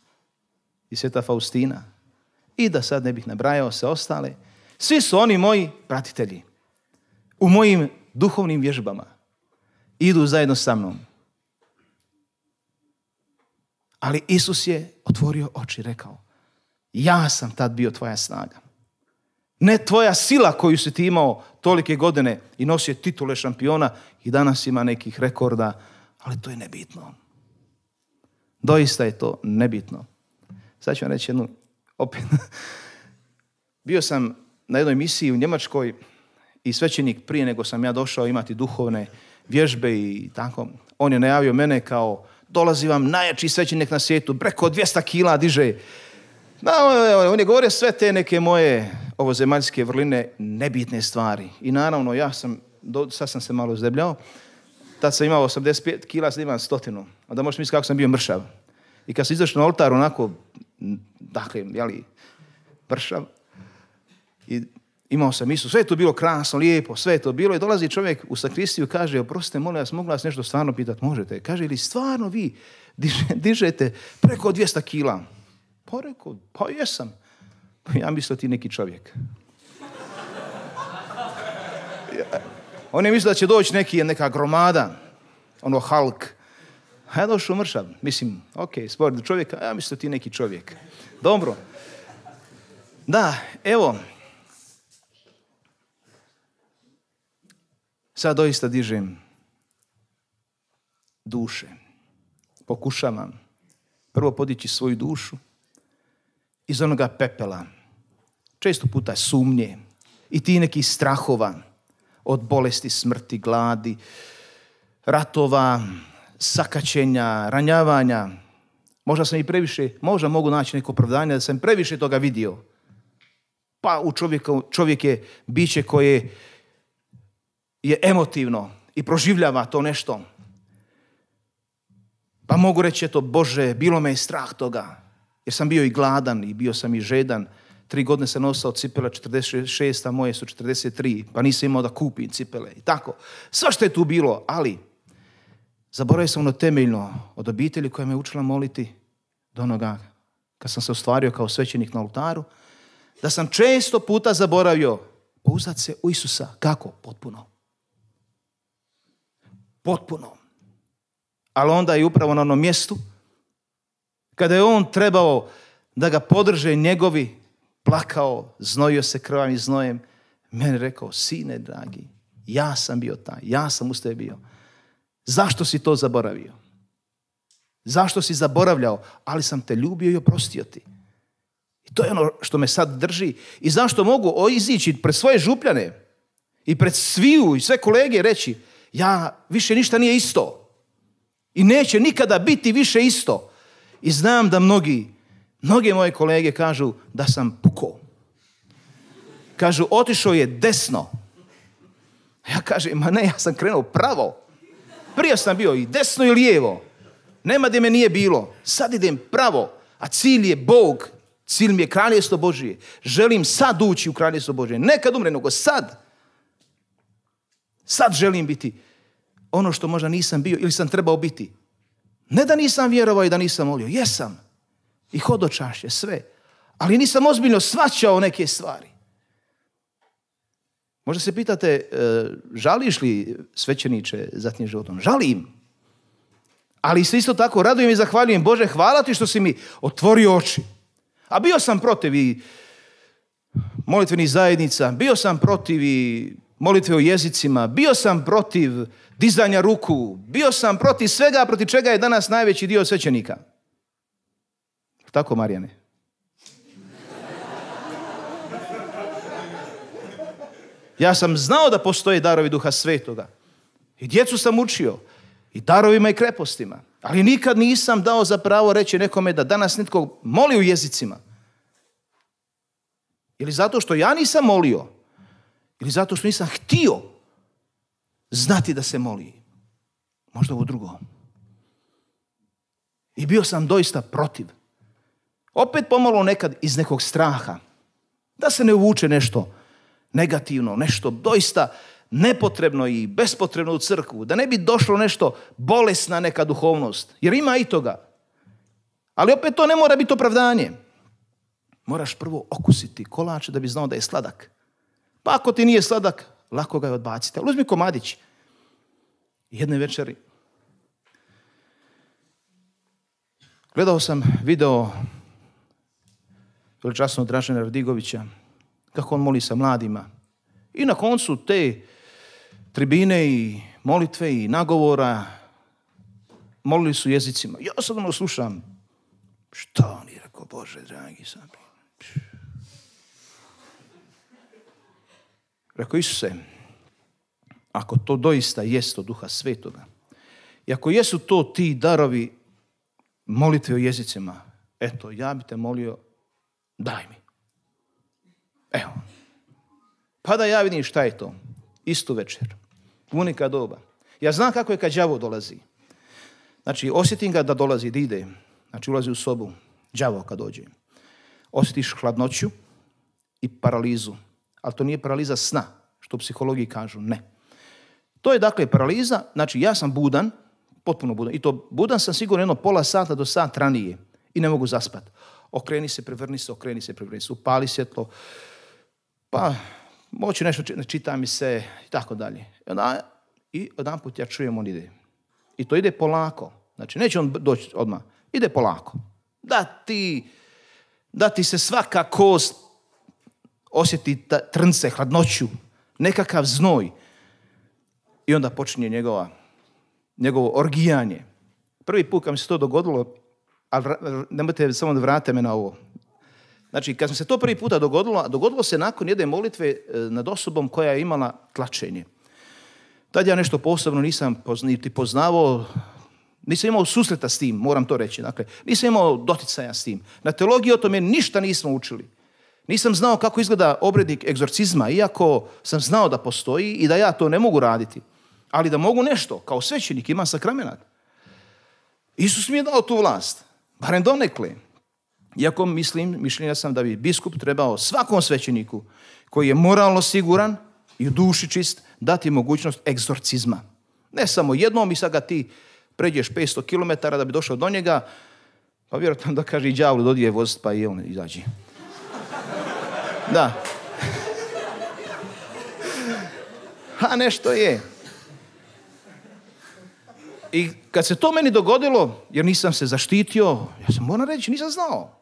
i sveta Faustina i da sad ne bih nabrajao se ostale, svi su oni moji pratitelji u mojim duhovnim vježbama. Idu zajedno sa mnom. Ali Isus je otvorio oči i rekao, ja sam tad bio tvoja snaga. Ne tvoja sila koju si ti imao tolike godine i nosio titule šampiona i danas ima nekih rekorda ali to je nebitno. Doista je to nebitno. Sad ću vam reći jednu, opet. Bio sam na jednoj misiji u Njemačkoj i svećenik prije nego sam ja došao imati duhovne vježbe i tako. On je najavio mene kao dolazi vam najjači svećenik na svijetu, preko 200 kila diže. Da, on je govorio sve te neke moje ovozemaljske vrline, nebitne stvari. I naravno, ja sam, sad sam se malo zdebljao, tad sam imao 85 kila, sad imam stotinu. Onda možeš misliti kako sam bio mršav. I kad sam izašao na oltar, onako, dakle, jeli, mršav. I imao sam Isus. Sve je to bilo krasno, lijepo, sve je to bilo. I dolazi čovjek u sakristiju i kaže, oprostite, molim vas, mogu vas nešto stvarno pitati? Možete. Kaže, ili stvarno vi dižete preko 200 kila? Pa rekao, pa jesam. Pa ja mislio ti neki čovjek. Ja. Oni misle da će doći neki, neka gromada, ono Hulk. A ja došao mršav. Mislim, ok, sporno čovjeka, a ja mislim da ti neki čovjek. Dobro. Da, evo. Sad doista dižem duše. Pokušavam prvo podići svoju dušu iz onoga pepela. Često puta sumnje i ti neki strahova od bolesti, smrti, gladi, ratova, sakaćenja, ranjavanja. Možda sam i previše, možda mogu naći neko opravdanje da sam previše toga vidio. Pa u čovjek je biće koje je emotivno i proživljava to nešto. Pa mogu reći, eto, Bože, bilo me je strah toga. Jer sam bio i gladan i bio sam i žedan tri godine sam nosao cipela 46, a moje su 43, pa nisam imao da kupim cipele i tako. Sva što je tu bilo, ali zaboravio sam ono temeljno od obitelji koja me učila moliti do onoga kad sam se ostvario kao svećenik na oltaru, da sam često puta zaboravio pouzat se u Isusa. Kako? Potpuno. Potpuno. Ali onda je upravo na onom mjestu kada je on trebao da ga podrže njegovi plakao, znojio se krvam i znojem. Meni rekao, sine dragi, ja sam bio taj, ja sam uz tebe bio. Zašto si to zaboravio? Zašto si zaboravljao? Ali sam te ljubio i oprostio ti. I to je ono što me sad drži. I zašto mogu izići pred svoje župljane i pred sviju i sve kolege reći ja više ništa nije isto. I neće nikada biti više isto. I znam da mnogi Mnoge moje kolege kažu da sam pukao. Kažu, otišao je desno. Ja kažem, ma ne, ja sam krenuo pravo. Prije sam bio i desno i lijevo. Nema gdje me nije bilo. Sad idem pravo, a cilj je Bog. Cilj mi je kraljestvo Božije. Želim sad ući u kraljestvo Božije. Ne kad umre, nego sad. Sad želim biti ono što možda nisam bio ili sam trebao biti. Ne da nisam vjerovao i da nisam molio. Jesam i hodočašće, sve. Ali nisam ozbiljno svaćao neke stvari. Možda se pitate, e, žališ li svećeniče za tim životom? Žalim. Ali se isto tako radujem i zahvaljujem. Bože, hvala ti što si mi otvorio oči. A bio sam protiv i molitvenih zajednica, bio sam protiv i molitve o jezicima, bio sam protiv dizanja ruku, bio sam protiv svega protiv čega je danas najveći dio svećenika tako Marijane? Ja sam znao da postoje darovi duha svetoga. I djecu sam učio. I darovima i krepostima. Ali nikad nisam dao za pravo reći nekome da danas nitko moli u jezicima. Ili zato što ja nisam molio. Ili zato što nisam htio znati da se moli. Možda u drugo. I bio sam doista protiv. Opet pomalo nekad iz nekog straha. Da se ne uvuče nešto negativno, nešto doista nepotrebno i bespotrebno u crkvu. Da ne bi došlo nešto bolesna neka duhovnost. Jer ima i toga. Ali opet to ne mora biti opravdanje. Moraš prvo okusiti kolač da bi znao da je sladak. Pa ako ti nije sladak, lako ga je odbaciti. Ali uzmi komadić. Jedne večeri. Gledao sam video veličasnog Dražena Radigovića, kako on moli sa mladima. I na koncu te tribine i molitve i nagovora molili su jezicima. Ja sad ono slušam. Šta on je rekao, Bože dragi, sam Rekao Isuse, ako to doista jest od duha svetoga, i ako jesu to ti darovi molitve o jezicima, eto, ja bi te molio Daj mi. Evo. Pa da ja vidim šta je to. Istu večer. Unika doba. Ja znam kako je kad đavo dolazi. Znači, osjetim ga da dolazi, da ide. Znači, ulazi u sobu. Đavo kad dođe. Osjetiš hladnoću i paralizu. Ali to nije paraliza sna, što psihologiji kažu. Ne. To je dakle paraliza. Znači, ja sam budan, potpuno budan. I to budan sam sigurno jedno pola sata do sat ranije. I ne mogu zaspati okreni se, prevrni se, okreni se, prevrni se, upali svjetlo, pa moći nešto, ne čita mi se i tako dalje. I, onda, i put ja čujem on ide. I to ide polako. Znači, neće on doći odmah. Ide polako. Da ti, da ti se svaka kost osjeti trnce, hladnoću, nekakav znoj. I onda počinje njegova, njegovo orgijanje. Prvi put kad mi se to dogodilo, ali nemojte samo da vrate me na ovo. Znači, kad sam se to prvi puta dogodilo, dogodilo se nakon jedne molitve e, nad osobom koja je imala tlačenje. Tad ja nešto posebno nisam niti poznavao, nisam imao susreta s tim, moram to reći. Dakle, nisam imao doticaja s tim. Na teologiji o tome ništa nismo učili. Nisam znao kako izgleda obrednik egzorcizma, iako sam znao da postoji i da ja to ne mogu raditi. Ali da mogu nešto, kao svećenik, imam sakramenat. Isus mi je dao tu vlast barem donekle. Iako mislim, mišljenja sam da bi biskup trebao svakom svećeniku koji je moralno siguran i u duši čist dati mogućnost egzorcizma. Ne samo jednom i sad ga ti pređeš 500 km da bi došao do njega, pa vjerojatno da kaže i djavlu dodije voz pa i on izađi. Da. A nešto je. I kad se to meni dogodilo, jer nisam se zaštitio, ja sam moram reći, nisam znao.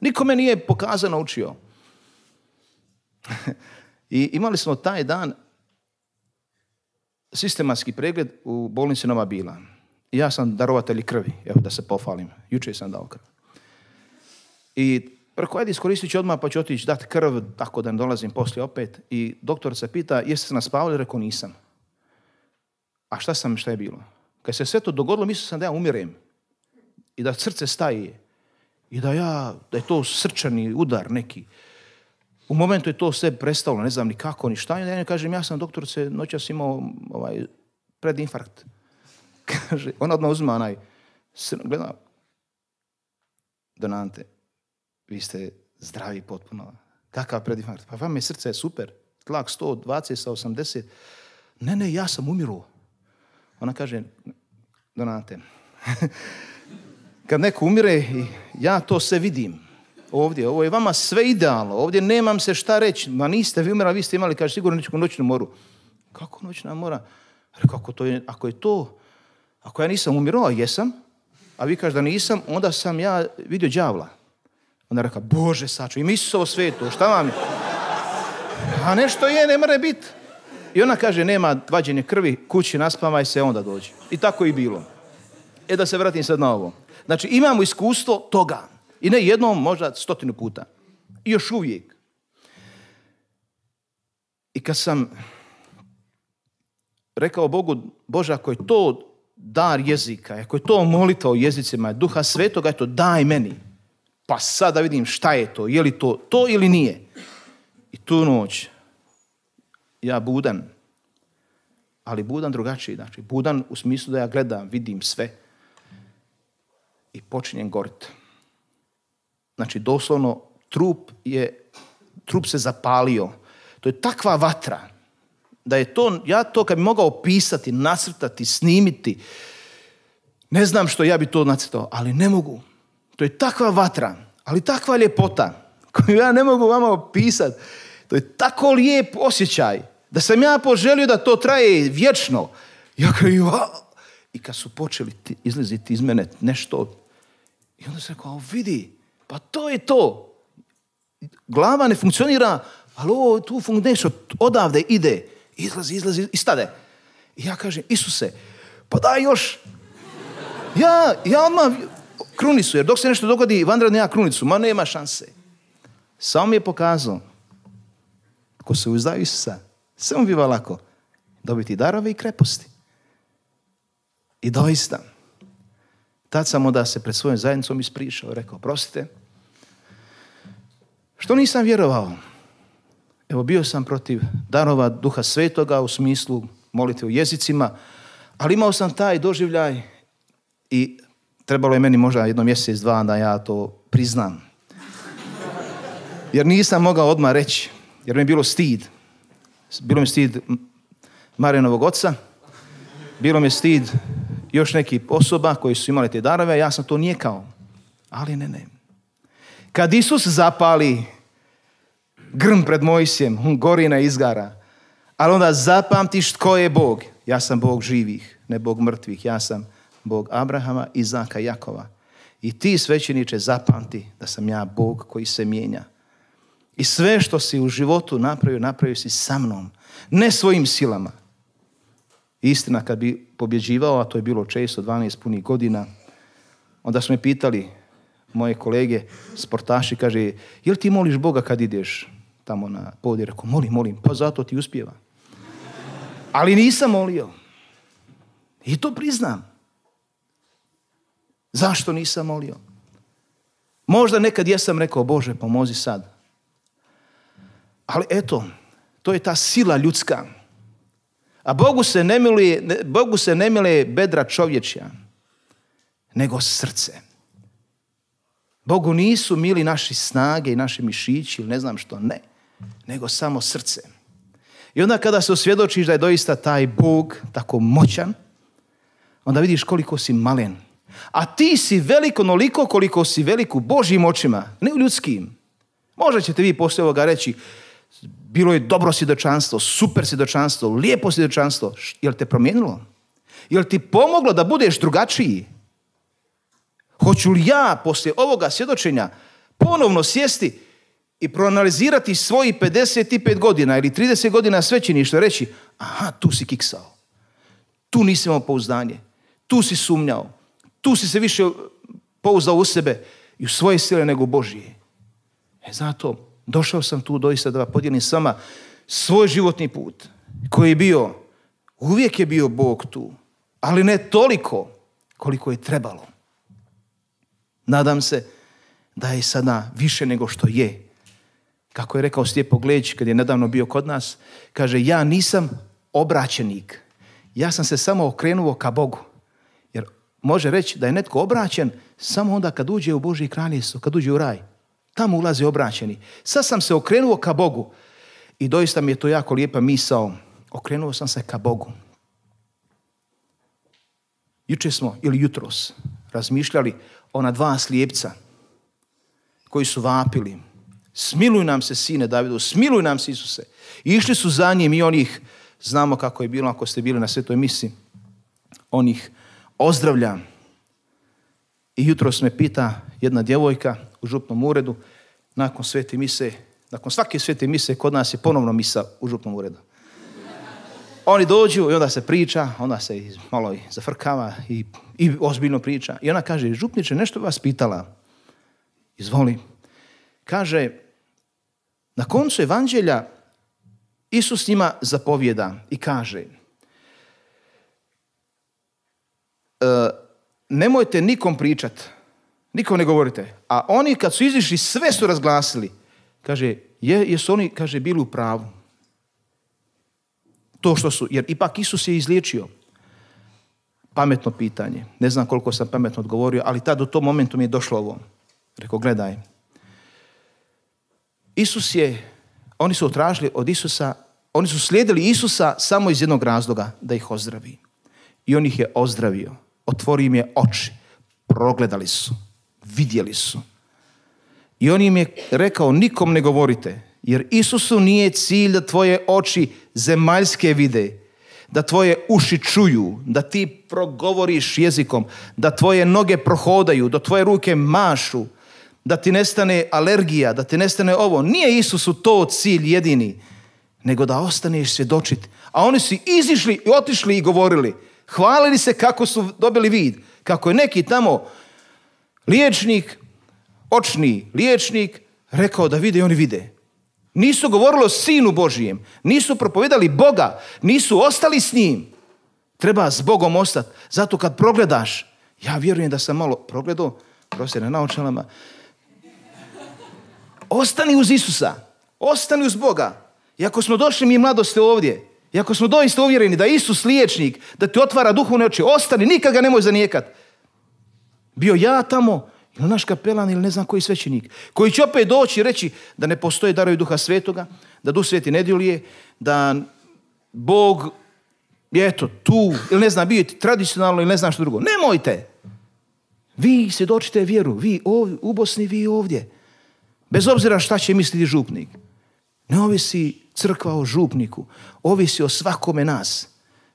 Niko me nije pokazano učio. I imali smo taj dan sistematski pregled u bolnici Nova Bila. Ja sam darovatelj krvi, evo da se pofalim. Juče sam dao krv. I rekao, ajde iskoristit ću odmah pa ću otići dati krv, tako da ne dolazim poslije opet. I doktor se pita, jeste se naspavali? Rekao, nisam. A šta sam, šta je bilo? Kad se sve to dogodilo, mislio sam da ja umirem. I da srce staje. I da ja, da je to srčani udar neki. U momentu je to sve prestalo, ne znam ni kako, ni šta. da ja ne kažem, ja sam doktorce, noćas imao ovaj, predinfarkt. Kaže, ona odmah uzima onaj, gleda, donante, vi ste zdravi potpuno. Kakav predinfarkt? Pa vam je srce super. Tlak 120 sa 80. Ne, ne, ja sam umiruo. Ona kaže, donate. Kad neko umire, ja to sve vidim. Ovdje, ovo je vama sve idealno. Ovdje nemam se šta reći. Ma niste vi umirali, vi ste imali, kaže, sigurno neću noćnu moru. Kako noćna mora? Rekao, ako, to je, ako je to, ako ja nisam umirao, jesam, a vi kaže da nisam, onda sam ja vidio đavla. Onda reka, Bože, saču, i Miso ovo šta vam je? A nešto je, ne mre biti. I ona kaže, nema vađenje krvi, kući i se, onda dođi. I tako je i bilo. E da se vratim sad na ovo. Znači, imamo iskustvo toga. I ne jednom, možda stotinu puta. I još uvijek. I kad sam rekao Bogu, Bože, ako je to dar jezika, ako je to molitva o jezicima, duha svetoga, eto, daj meni. Pa sad da vidim šta je to, je li to to ili nije. I tu noć ja budan, ali budan drugačiji. Znači, budan u smislu da ja gledam, vidim sve i počinjem gorit Znači, doslovno, trup, je, trup se zapalio. To je takva vatra da je to, ja to kad bi mogao opisati, nasrtati, snimiti, ne znam što ja bi to nacrtao, ali ne mogu. To je takva vatra, ali takva ljepota koju ja ne mogu vama opisati. To je tako lijep osjećaj da sam ja poželio da to traje vječno. Ja kao, I kad su počeli izlaziti iz mene nešto, i onda se rekao, vidi, pa to je to. Glava ne funkcionira, ali ovo tu funkcionira, odavde ide, izlazi, izlazi, i stade. I ja kažem, Isuse, pa daj još. Ja, ja odmah krunicu, jer dok se nešto dogodi, vanredno nema krunicu, ma nema šanse. Samo mi je pokazao ako se uzdaju sve samo biva lako dobiti darove i kreposti. I doista, tad sam onda se pred svojom zajednicom isprišao, rekao, prostite, što nisam vjerovao? Evo, bio sam protiv darova duha svetoga u smislu molite u jezicima, ali imao sam taj doživljaj i trebalo je meni možda jedno mjesec, dva da ja to priznam. Jer nisam mogao odmah reći jer mi je bilo stid. Bilo mi stid Marijanovog oca, bilo mi stid još nekih osoba koji su imali te darove, ja sam to nijekao. Ali ne, ne. Kad Isus zapali grm pred Mojsijem, on gori na izgara, ali onda zapamtiš tko je Bog. Ja sam Bog živih, ne Bog mrtvih. Ja sam Bog Abrahama, Izaka, Jakova. I ti svećeniče zapamti da sam ja Bog koji se mijenja. I sve što si u životu napravio, napravio si sa mnom. Ne svojim silama. Istina, kad bi pobjeđivao, a to je bilo često 12 punih godina, onda su me pitali moje kolege, sportaši, kaže, jel ti moliš Boga kad ideš tamo na podje? Rekao, molim, molim, pa zato ti uspjeva. Ali nisam molio. I to priznam. Zašto nisam molio? Možda nekad jesam rekao, Bože, pomozi sad. Ali eto, to je ta sila ljudska. A Bogu se ne miluje, Bogu se ne bedra čovječja, nego srce. Bogu nisu mili naši snage i naši mišići ili ne znam što, ne. Nego samo srce. I onda kada se osvjedočiš da je doista taj Bog tako moćan, onda vidiš koliko si malen. A ti si veliko onoliko koliko si velik u Božjim očima, ne u ljudskim. Možda ćete vi poslije ovoga reći, bilo je dobro svjedočanstvo, super svjedočanstvo, lijepo svjedočanstvo. Jel te promijenilo? Jel ti pomoglo da budeš drugačiji? Hoću li ja poslije ovoga svjedočenja ponovno sjesti i proanalizirati svojih 55 godina ili 30 godina svećeništva reći aha, tu si kiksao, tu nisi imao pouzdanje, tu si sumnjao, tu si se više pouzao u sebe i u svoje sile nego Božije. E zato Došao sam tu doista da podijelim s vama svoj životni put koji je bio, uvijek je bio Bog tu, ali ne toliko koliko je trebalo. Nadam se da je sada više nego što je. Kako je rekao Stjepo Gleć kad je nedavno bio kod nas, kaže ja nisam obraćenik. Ja sam se samo okrenuo ka Bogu. Jer može reći da je netko obraćen samo onda kad uđe u Boži kraljestvo, kad uđe u raj. Tamo ulaze obraćeni. Sad sam se okrenuo ka Bogu. I doista mi je to jako lijepa misao. Okrenuo sam se ka Bogu. Juče smo, ili jutros, razmišljali ona dva slijepca koji su vapili. Smiluj nam se, sine Davidu, smiluj nam se, Isuse. išli su za njim i onih, znamo kako je bilo ako ste bili na svetoj misi, onih ozdravlja. I jutros me pita jedna djevojka u župnom uredu, nakon svete mise, nakon svake svete mise kod nas je ponovno misa u župnom uredu. Oni dođu i onda se priča, onda se malo i zafrkava i, i ozbiljno priča. I ona kaže, župniče, nešto vas pitala. Izvoli. Kaže, na koncu evanđelja Isus njima zapovjeda i kaže e, nemojte nikom pričati, Nikom ne govorite. A oni kad su izišli, sve su razglasili. Kaže, je, jesu oni, kaže, bili u pravu. To što su, jer ipak Isus je izliječio. Pametno pitanje. Ne znam koliko sam pametno odgovorio, ali tad u tom momentu mi je došlo ovo. Rekao, gledaj. Isus je, oni su otražili od Isusa, oni su slijedili Isusa samo iz jednog razloga, da ih ozdravi. I on ih je ozdravio. Otvori im je oči. Progledali su vidjeli su. I on im je rekao, nikom ne govorite, jer Isusu nije cilj da tvoje oči zemaljske vide, da tvoje uši čuju, da ti progovoriš jezikom, da tvoje noge prohodaju, da tvoje ruke mašu, da ti nestane alergija, da ti nestane ovo. Nije Isusu to cilj jedini, nego da ostaneš svjedočit. A oni su izišli i otišli i govorili. Hvalili se kako su dobili vid. Kako je neki tamo liječnik, očni liječnik, rekao da vide i oni vide. Nisu govorili o Sinu Božijem, nisu propovedali Boga, nisu ostali s njim. Treba s Bogom ostati. Zato kad progledaš, ja vjerujem da sam malo progledao, prosim na naočalama, ostani uz Isusa, ostani uz Boga. I ako smo došli mi mladosti ovdje, i ako smo doista uvjereni da je Isus liječnik, da ti otvara duhovne oči, ostani, nikad ga nemoj zanijekat. Bio ja tamo, ili naš kapelan, ili ne znam koji svećenik. Koji će opet doći i reći da ne postoje darovi duha svetoga, da duh sveti ne djeluje, da Bog je eto tu, ili ne znam, biti tradicionalno ili ne znam što drugo. Nemojte! Vi svjedočite vjeru, vi ovdje, u Bosni, vi ovdje. Bez obzira šta će misliti župnik. Ne ovisi crkva o župniku, ovisi o svakome nas.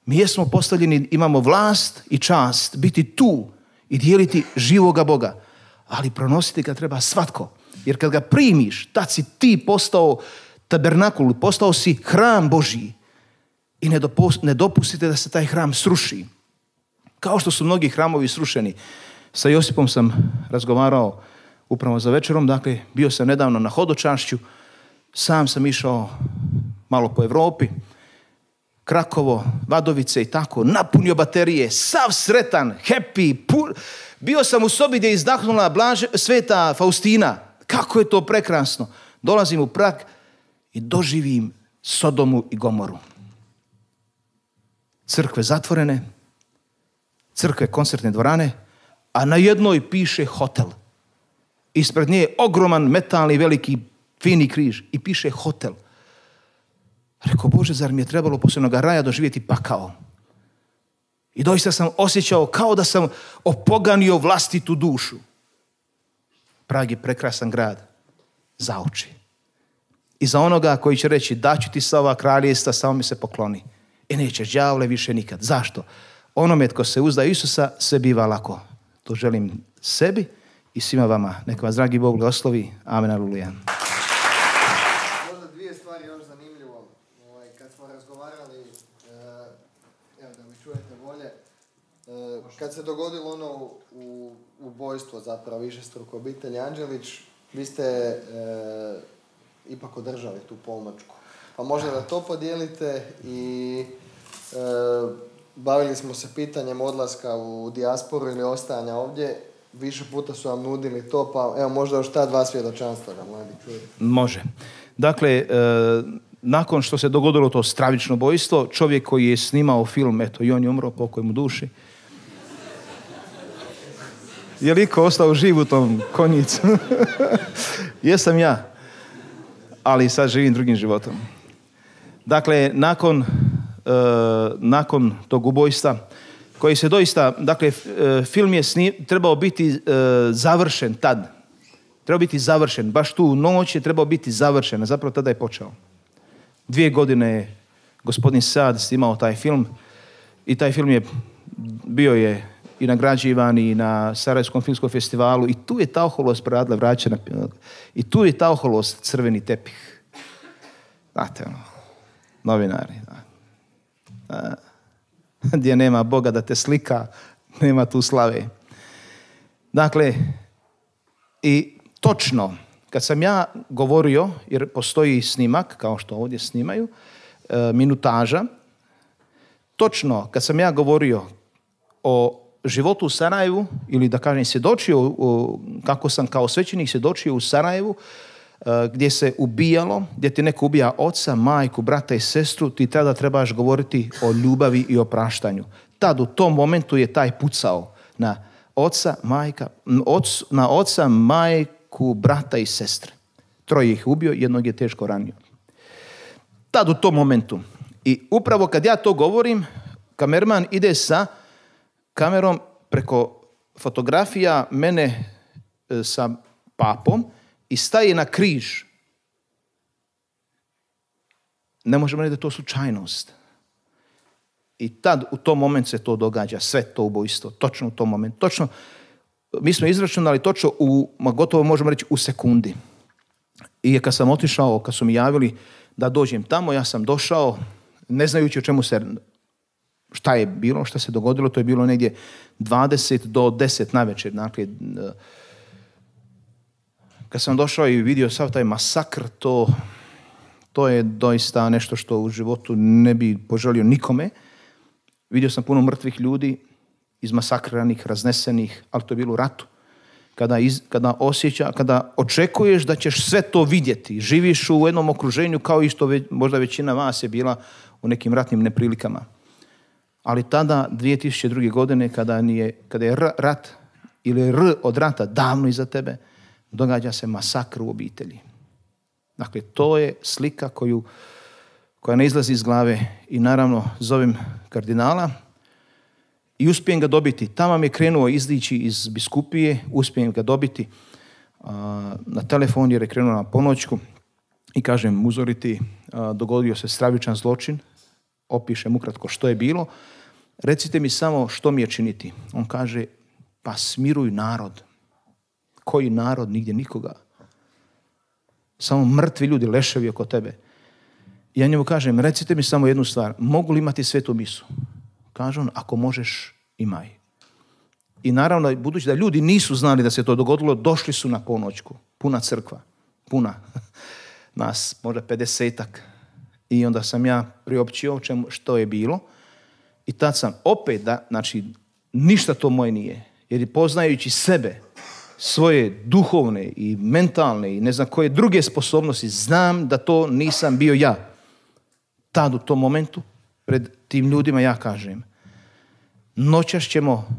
Mi jesmo postavljeni, imamo vlast i čast, biti tu, i dijeliti živoga Boga. Ali pronositi ga treba svatko. Jer kad ga primiš, tad si ti postao tabernakulu. postao si hram Božji. I ne, ne dopustite da se taj hram sruši. Kao što su mnogi hramovi srušeni. Sa Josipom sam razgovarao upravo za večerom. Dakle, bio sam nedavno na hodočašću. Sam sam išao malo po Europi Krakovo, Vadovice i tako, napunio baterije, sav sretan, happy, pur. Bio sam u sobi gdje je izdahnula blaže, sveta Faustina. Kako je to prekrasno. Dolazim u Prag i doživim Sodomu i Gomoru. Crkve zatvorene, crkve koncertne dvorane, a na jednoj piše hotel. Ispred nje je ogroman metalni veliki fini križ i piše hotel. Rekao, Bože, zar mi je trebalo posebnog raja doživjeti pakao? I doista sam osjećao kao da sam opoganio vlastitu dušu. Prag je prekrasan grad za I za onoga koji će reći, daću ti sa ova kraljesta, samo mi se pokloni. I e, nećeš đavle više nikad. Zašto? Onome tko se uzda Isusa, sve biva lako. To želim sebi i svima vama. Neka vas dragi Bog oslovi. Amen. Alulijan. kad se dogodilo ono u, ubojstvo zapravo višestruko obitelji Anđelić, vi ste e, ipak održali tu pomočku. Pa možda da to podijelite i e, bavili smo se pitanjem odlaska u dijasporu ili ostajanja ovdje. Više puta su vam nudili to, pa evo možda još ta dva svjedočanstva da mladi Može. Dakle, e, nakon što se dogodilo to stravično bojstvo, čovjek koji je snimao film, eto i on je umro, pokoj mu duši, je li ostao živ u tom konjicu? Jesam ja. Ali sad živim drugim životom. Dakle, nakon, e, nakon tog ubojstva, koji se doista, dakle, e, film je trebao biti e, završen tad. Trebao biti završen. Baš tu noć je trebao biti završen. A zapravo tada je počeo. Dvije godine je gospodin Sad snimao taj film i taj film je bio je i nagrađivani i na Sarajevskom filmskom festivalu i tu je ta oholost bradla vraćena i tu je ta crveni tepih. Znate, ono, novinari. Da. E, gdje nema Boga da te slika, nema tu slave. Dakle, i točno, kad sam ja govorio, jer postoji snimak, kao što ovdje snimaju, e, minutaža, točno, kad sam ja govorio o životu u Sarajevu, ili da kažem svjedočio, kako sam kao svećenik svjedočio u Sarajevu, e, gdje se ubijalo, gdje ti neko ubija oca, majku, brata i sestru, ti tada trebaš govoriti o ljubavi i o praštanju. Tad u tom momentu je taj pucao na oca, majka, na oca, majku, brata i sestre. Troje ih ubio, jednog je teško ranio. Tad u tom momentu. I upravo kad ja to govorim, kamerman ide sa kamerom preko fotografija mene e, sa papom i staje na križ. Ne možemo reći da je to slučajnost. I tad, u tom momentu se to događa, sve to ubojstvo, točno u tom momentu. Točno, mi smo izračunali točno u, gotovo možemo reći, u sekundi. I kad sam otišao, kad su mi javili da dođem tamo, ja sam došao, ne znajući o čemu se šta je bilo, šta se dogodilo, to je bilo negdje 20 do 10 na večer. Dakle, eh, kad sam došao i vidio sav taj masakr, to, to je doista nešto što u životu ne bi poželio nikome. Vidio sam puno mrtvih ljudi, izmasakriranih, raznesenih, ali to je bilo u ratu. Kada, kada osjeća, kada očekuješ da ćeš sve to vidjeti, živiš u jednom okruženju kao isto, možda većina vas je bila u nekim ratnim neprilikama ali tada 2002. godine kada, nije, kada je R rat ili R od rata davno iza tebe, događa se masakr u obitelji. Dakle, to je slika koju, koja ne izlazi iz glave i naravno zovem kardinala i uspijem ga dobiti. Tamo mi je krenuo izdići iz biskupije, uspijem ga dobiti na telefon jer je krenuo na ponoćku i kažem, muzoriti, dogodio se stravičan zločin, opišem ukratko što je bilo, recite mi samo što mi je činiti. On kaže, pa smiruj narod. Koji narod? Nigdje nikoga. Samo mrtvi ljudi, leševi oko tebe. Ja njemu kažem, recite mi samo jednu stvar. Mogu li imati svetu misu? Kaže on, ako možeš, imaj. I naravno, budući da ljudi nisu znali da se to dogodilo, došli su na ponoćku. Puna crkva. Puna. Nas, možda pedesetak i onda sam ja priopćio čemu, što je bilo. I tad sam opet, da, znači, ništa to moje nije. Jer poznajući sebe, svoje duhovne i mentalne i ne znam koje druge sposobnosti, znam da to nisam bio ja. Tad u tom momentu, pred tim ljudima ja kažem, noćas ćemo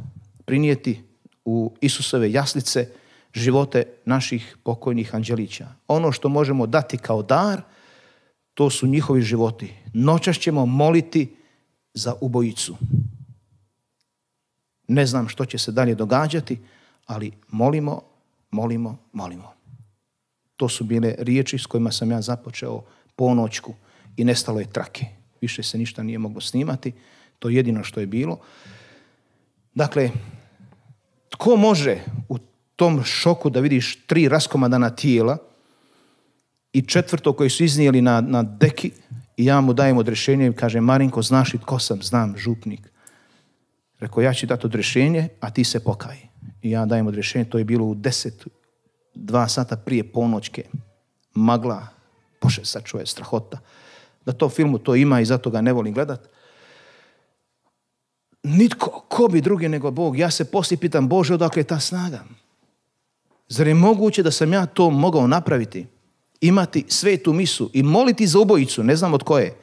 prinijeti u Isusove jaslice živote naših pokojnih anđelića. Ono što možemo dati kao dar – to su njihovi životi. Noćas ćemo moliti za ubojicu. Ne znam što će se dalje događati, ali molimo, molimo, molimo. To su bile riječi s kojima sam ja započeo ponoćku i nestalo je trake. Više se ništa nije moglo snimati. To je jedino što je bilo. Dakle, tko može u tom šoku da vidiš tri raskomadana tijela, i četvrto koji su iznijeli na, na deki i ja mu dajem odrešenje i kaže Marinko, znaš li tko sam? Znam, župnik. Rekao, ja ću dati odrešenje, a ti se pokaj. I ja dajem odrešenje, to je bilo u deset, dva sata prije ponoćke. Magla, sad čuje strahota. Da to filmu to ima i zato ga ne volim gledat. Nitko, ko bi drugi nego Bog? Ja se poslije pitam, Bože, odakle je ta snaga? Zar je moguće da sam ja to mogao napraviti? imati svetu misu i moliti za ubojicu, ne znam od koje,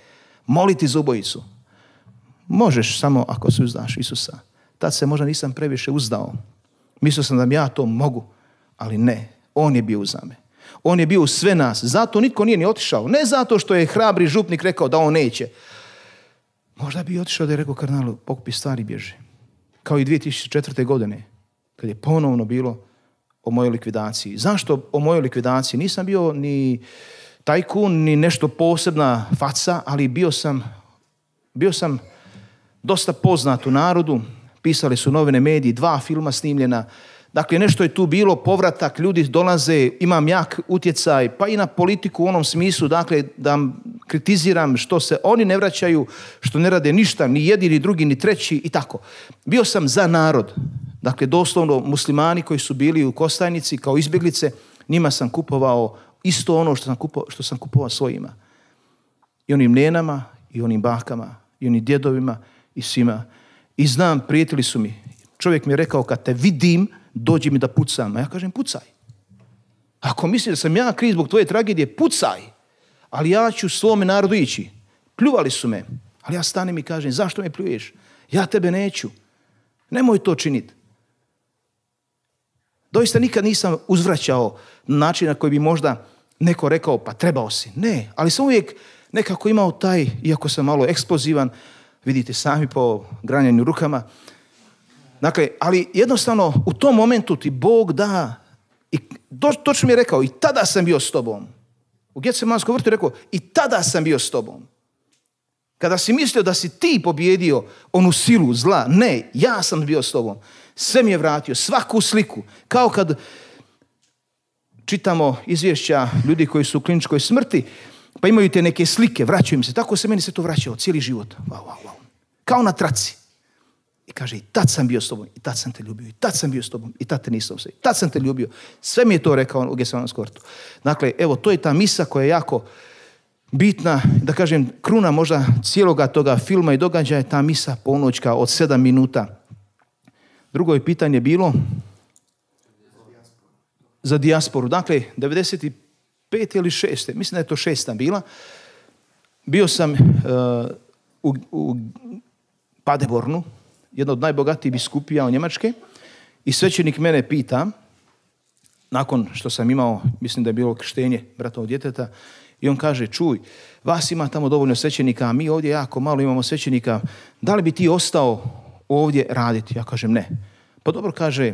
moliti za ubojicu. Možeš samo ako se uzdaš Isusa. Tad se možda nisam previše uzdao. Mislio sam da ja to mogu, ali ne. On je bio uz me. On je bio uz sve nas. Zato nitko nije ni otišao. Ne zato što je hrabri župnik rekao da on neće. Možda bi otišao da je rekao karnalu, pokupi stvari bježe Kao i 2004. godine, kad je ponovno bilo o mojoj likvidaciji. Zašto o mojoj likvidaciji? Nisam bio ni tajkun, ni nešto posebna faca, ali bio sam, bio sam dosta poznat u narodu. Pisali su novine, mediji, dva filma snimljena. Dakle, nešto je tu bilo, povratak, ljudi dolaze, imam jak utjecaj, pa i na politiku u onom smislu, dakle, da kritiziram što se oni ne vraćaju, što ne rade ništa, ni jedini, ni drugi, ni treći i tako. Bio sam za narod. Dakle, doslovno muslimani koji su bili u Kostajnici kao izbjeglice, njima sam kupovao isto ono što sam, što sam kupovao svojima. I onim nenama, i onim bakama, i onim djedovima, i svima. I znam, prijetili su mi. Čovjek mi je rekao, kad te vidim, dođi mi da pucam. A ja kažem, pucaj. Ako misliš da sam ja kriz zbog tvoje tragedije, pucaj. Ali ja ću svome narodu ići. Pljuvali su me. Ali ja stanem i kažem, zašto me pljuješ? Ja tebe neću. Nemoj to činiti. Doista nikad nisam uzvraćao način na koji bi možda neko rekao pa trebao si. Ne, ali sam uvijek nekako imao taj, iako sam malo eksplozivan, vidite sami po granjanju rukama. Dakle, ali jednostavno u tom momentu ti Bog da i točno mi je rekao i tada sam bio s tobom. U Getsemanskom vrtu je rekao i tada sam bio s tobom. Kada si mislio da si ti pobjedio onu silu zla, ne, ja sam bio s tobom. Sve mi je vratio, svaku sliku. Kao kad čitamo izvješća ljudi koji su u kliničkoj smrti, pa imaju te neke slike, vraćaju im se. Tako se meni se to vraćao cijeli život. Wow, wow, wow. Kao na traci. I kaže, i tad sam bio s tobom, i tad sam te ljubio, i tad sam bio s tobom, i tad te nisam se, i tad sam te ljubio. Sve mi je to rekao u Gesavanskom kortu. Dakle, evo, to je ta misa koja je jako bitna, da kažem, kruna možda cijeloga toga filma i događaja je ta misa ponoćka od sedam minuta Drugo je pitanje bilo za dijasporu. Dakle, 95. ili 6. Mislim da je to šest bila. Bio sam uh, u, u Padebornu, jedna od najbogatijih biskupija u Njemačke. I svećenik mene pita, nakon što sam imao, mislim da je bilo krštenje bratovog djeteta, i on kaže, čuj, vas ima tamo dovoljno svećenika, a mi ovdje jako malo imamo svećenika, da li bi ti ostao ovdje raditi. Ja kažem ne. Pa dobro kaže,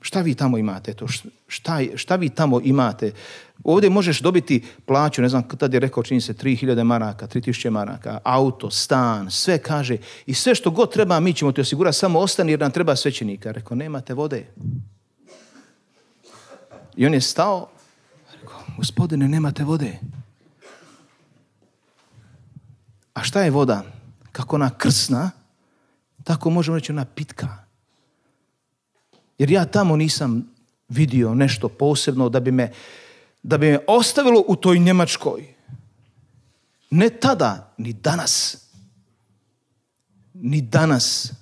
šta vi tamo imate? To, šta, šta vi tamo imate? Ovdje možeš dobiti plaću, ne znam, tad je rekao, čini se, 3000 maraka, 3000 maraka, auto, stan, sve kaže. I sve što god treba, mi ćemo ti osigurati, samo ostani jer nam treba svećenika. Rekao, nemate vode. I on je stao, rekao, gospodine, nemate vode. A šta je voda? Kako ona krsna, tako možemo reći ona pitka. Jer ja tamo nisam vidio nešto posebno da bi me, da bi me ostavilo u toj Njemačkoj. Ne tada, ni danas. Ni danas.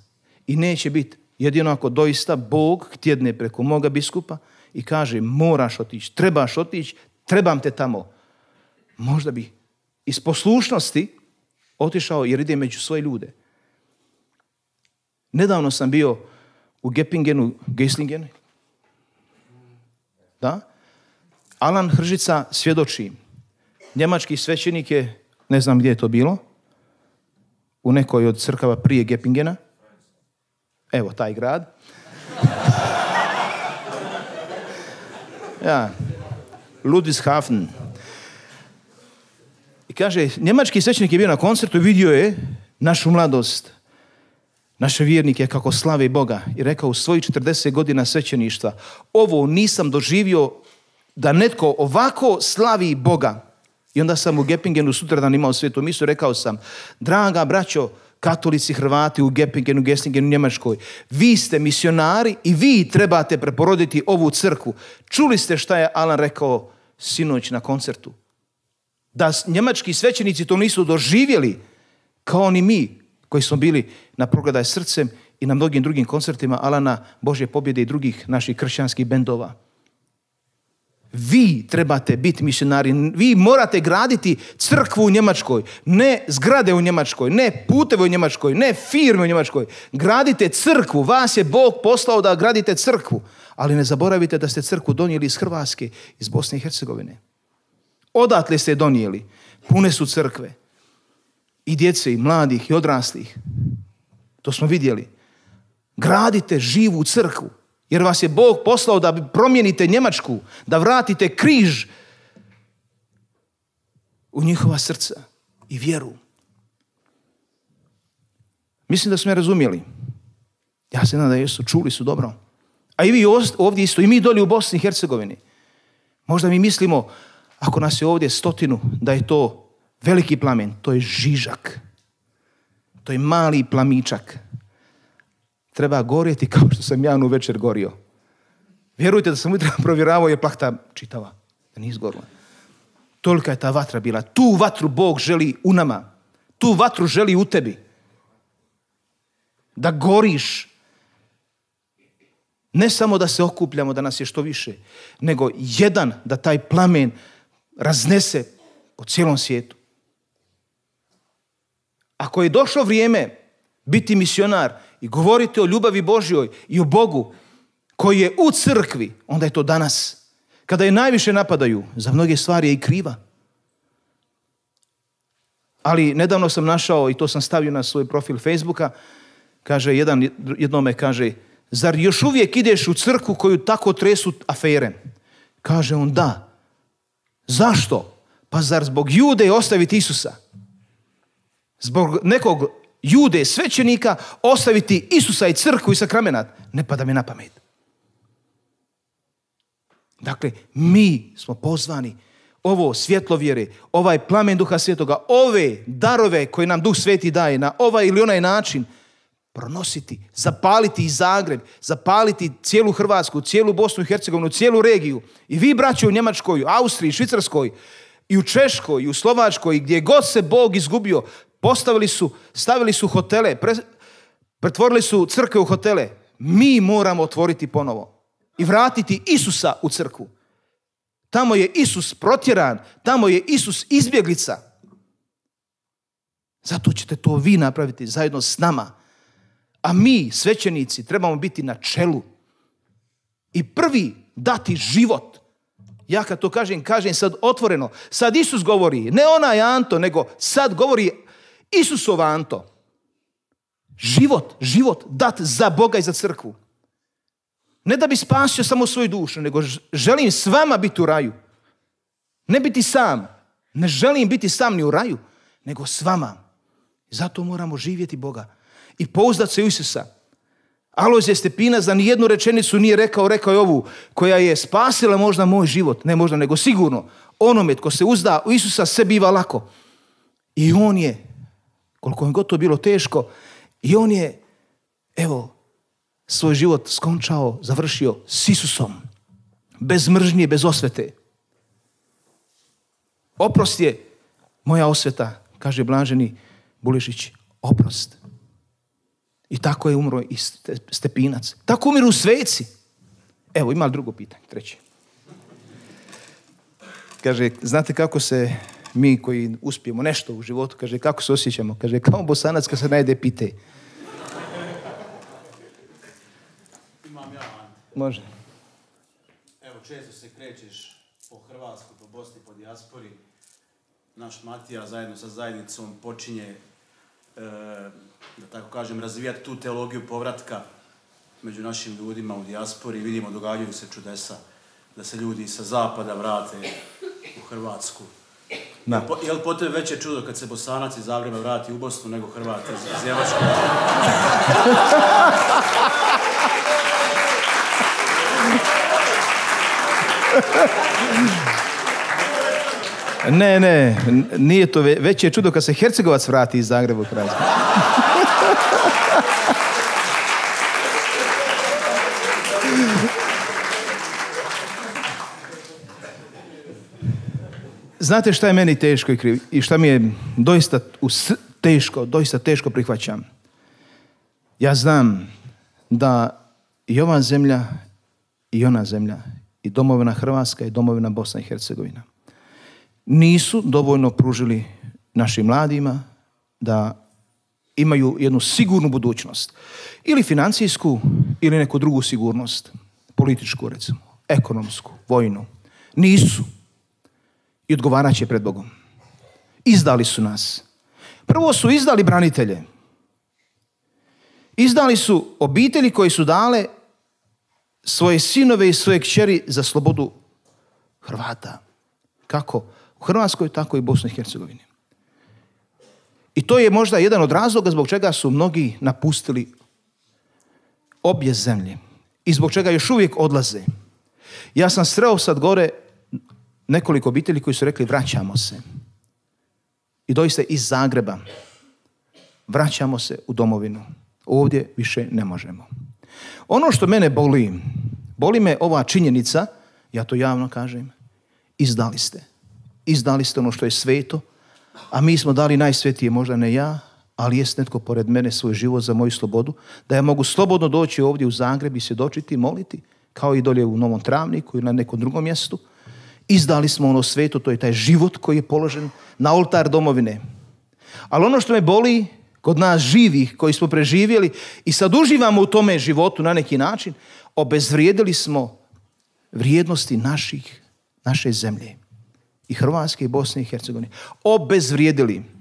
I neće biti. Jedino ako doista Bog tjedne preko moga biskupa i kaže moraš otići, trebaš otići, trebam te tamo. Možda bi iz poslušnosti otišao jer ide među svoje ljude. Nedavno sam bio u Gepingenu, Geslingen. Da? Alan Hržica svjedoči. Njemački svećenik je, ne znam gdje je to bilo, u nekoj od crkava prije Gepingena. Evo, taj grad. Ja. Ludwigshafen. I kaže, njemački svećenik je bio na koncertu i vidio je našu mladost naše je kako slavi Boga i rekao u svojih 40 godina svećeništva ovo nisam doživio da netko ovako slavi Boga. I onda sam u Gepingenu sutradan imao svetu misu rekao sam draga braćo katolici Hrvati u Gepingenu, Gessingenu, Njemačkoj. Vi ste misionari i vi trebate preporoditi ovu crkvu. Čuli ste šta je Alan rekao sinoć na koncertu. Da njemački svećenici to nisu doživjeli kao ni mi koji smo bili na progledaj srcem i na mnogim drugim koncertima Alana Božje pobjede i drugih naših kršćanskih bendova. Vi trebate biti misionari, vi morate graditi crkvu u Njemačkoj, ne zgrade u Njemačkoj, ne puteve u Njemačkoj, ne firme u Njemačkoj. Gradite crkvu, vas je Bog poslao da gradite crkvu, ali ne zaboravite da ste crkvu donijeli iz Hrvatske, iz Bosne i Hercegovine. Odatle ste je donijeli, pune su crkve i djece, i mladih, i odraslih. To smo vidjeli. Gradite živu crkvu, jer vas je Bog poslao da promijenite Njemačku, da vratite križ u njihova srca i vjeru. Mislim da smo je razumjeli. Ja se nadam da jesu, čuli su dobro. A i vi ovdje isto, i mi dolje u Bosni i Hercegovini. Možda mi mislimo, ako nas je ovdje stotinu, da je to Veliki plamen, to je žižak. To je mali plamičak. Treba gorjeti kao što sam ja u večer gorio. Vjerujte da sam ujutro provjeravao je plahta čitava. Da nije izgorla. Tolika je ta vatra bila. Tu vatru Bog želi u nama. Tu vatru želi u tebi. Da goriš. Ne samo da se okupljamo, da nas je što više, nego jedan da taj plamen raznese po cijelom svijetu. Ako je došlo vrijeme biti misionar i govoriti o ljubavi Božjoj i o Bogu koji je u crkvi, onda je to danas. Kada je najviše napadaju, za mnoge stvari je i kriva. Ali nedavno sam našao, i to sam stavio na svoj profil Facebooka, kaže jedan, jednome kaže, zar još uvijek ideš u crkvu koju tako tresu afere? Kaže on, da. Zašto? Pa zar zbog jude ostaviti Isusa? zbog nekog jude svećenika ostaviti Isusa i crkvu i sakramenat. Ne pada mi na pamet. Dakle, mi smo pozvani ovo svjetlo vjere, ovaj plamen duha svjetoga, ove darove koje nam duh sveti daje na ovaj ili onaj način, pronositi, zapaliti i Zagreb, zapaliti cijelu Hrvatsku, cijelu Bosnu i Hercegovinu, cijelu regiju. I vi, braći, u Njemačkoj, Austriji, Švicarskoj, i u Češkoj, i u Slovačkoj, gdje god se Bog izgubio, Postavili su, stavili su hotele, pretvorili su crkve u hotele. Mi moramo otvoriti ponovo i vratiti Isusa u crkvu. Tamo je Isus protjeran, tamo je Isus izbjeglica. Zato ćete to vi napraviti zajedno s nama. A mi, svećenici, trebamo biti na čelu. I prvi dati život. Ja kad to kažem, kažem sad otvoreno. Sad Isus govori, ne onaj Anto, nego sad govori Isusov Anto. Život, život dat za Boga i za crkvu. Ne da bi spasio samo svoju dušu, nego želim s vama biti u raju. Ne biti sam. Ne želim biti sam ni u raju, nego s vama. Zato moramo živjeti Boga i pouzdat se u Isusa. Alojzije Stepina za nijednu rečenicu nije rekao, rekao je ovu, koja je spasila možda moj život, ne možda, nego sigurno, onome tko se uzda u Isusa, sve biva lako. I on je koliko je god to bilo teško, i on je, evo, svoj život skončao, završio s Isusom. Bez mržnje, bez osvete. Oprost je moja osveta, kaže Blaženi Bulišić. Oprost. I tako je umro i Stepinac. Tako umiru sveci. Evo, ima drugo pitanje, treće. Kaže, znate kako se mi koji uspijemo nešto u životu, kaže, kako se osjećamo? Kaže, kao bosanac kad se najde pite. Imam ja, Može. Evo, često se krećeš po Hrvatskoj, po Bosni, po dijaspori. Naš Matija zajedno sa zajednicom počinje, e, da tako kažem, razvijati tu teologiju povratka među našim ljudima u dijaspori. Vidimo, događaju se čudesa da se ljudi sa zapada vrate u Hrvatsku. Da. Po, jel po veće čudo kad se Bosanac iz Zagreba vrati u Bosnu nego Hrvat iz Zemačka? Ne, ne, nije to veće čudo kad se Hercegovac vrati iz Zagreba u Hrvatsku. znate šta je meni teško i, kriv, i šta mi je doista teško, doista teško prihvaćam. Ja znam da i ova zemlja i ona zemlja i domovina Hrvatska i domovina Bosna i Hercegovina nisu dovoljno pružili našim mladima da imaju jednu sigurnu budućnost. Ili financijsku, ili neku drugu sigurnost. Političku, recimo. Ekonomsku, vojnu. Nisu i odgovarat će pred Bogom. Izdali su nas. Prvo su izdali branitelje. Izdali su obitelji koji su dale svoje sinove i svoje kćeri za slobodu Hrvata. Kako? U Hrvatskoj, tako i u Bosni i Hercegovini. I to je možda jedan od razloga zbog čega su mnogi napustili obje zemlje i zbog čega još uvijek odlaze. Ja sam sreo sad gore nekoliko obitelji koji su rekli vraćamo se. I doista iz Zagreba vraćamo se u domovinu. Ovdje više ne možemo. Ono što mene boli, boli me ova činjenica, ja to javno kažem, izdali ste. Izdali ste ono što je sveto, a mi smo dali najsvetije, možda ne ja, ali jest netko pored mene svoj život za moju slobodu, da ja mogu slobodno doći ovdje u Zagreb i svjedočiti, moliti, kao i dolje u Novom Travniku ili na nekom drugom mjestu, Izdali smo ono sveto, to je taj život koji je položen na oltar domovine. Ali ono što me boli kod nas živih koji smo preživjeli i sad uživamo u tome životu na neki način, obezvrijedili smo vrijednosti naših, naše zemlje i Hrvatske i Bosne i Hercegovine. Obezvrijedili.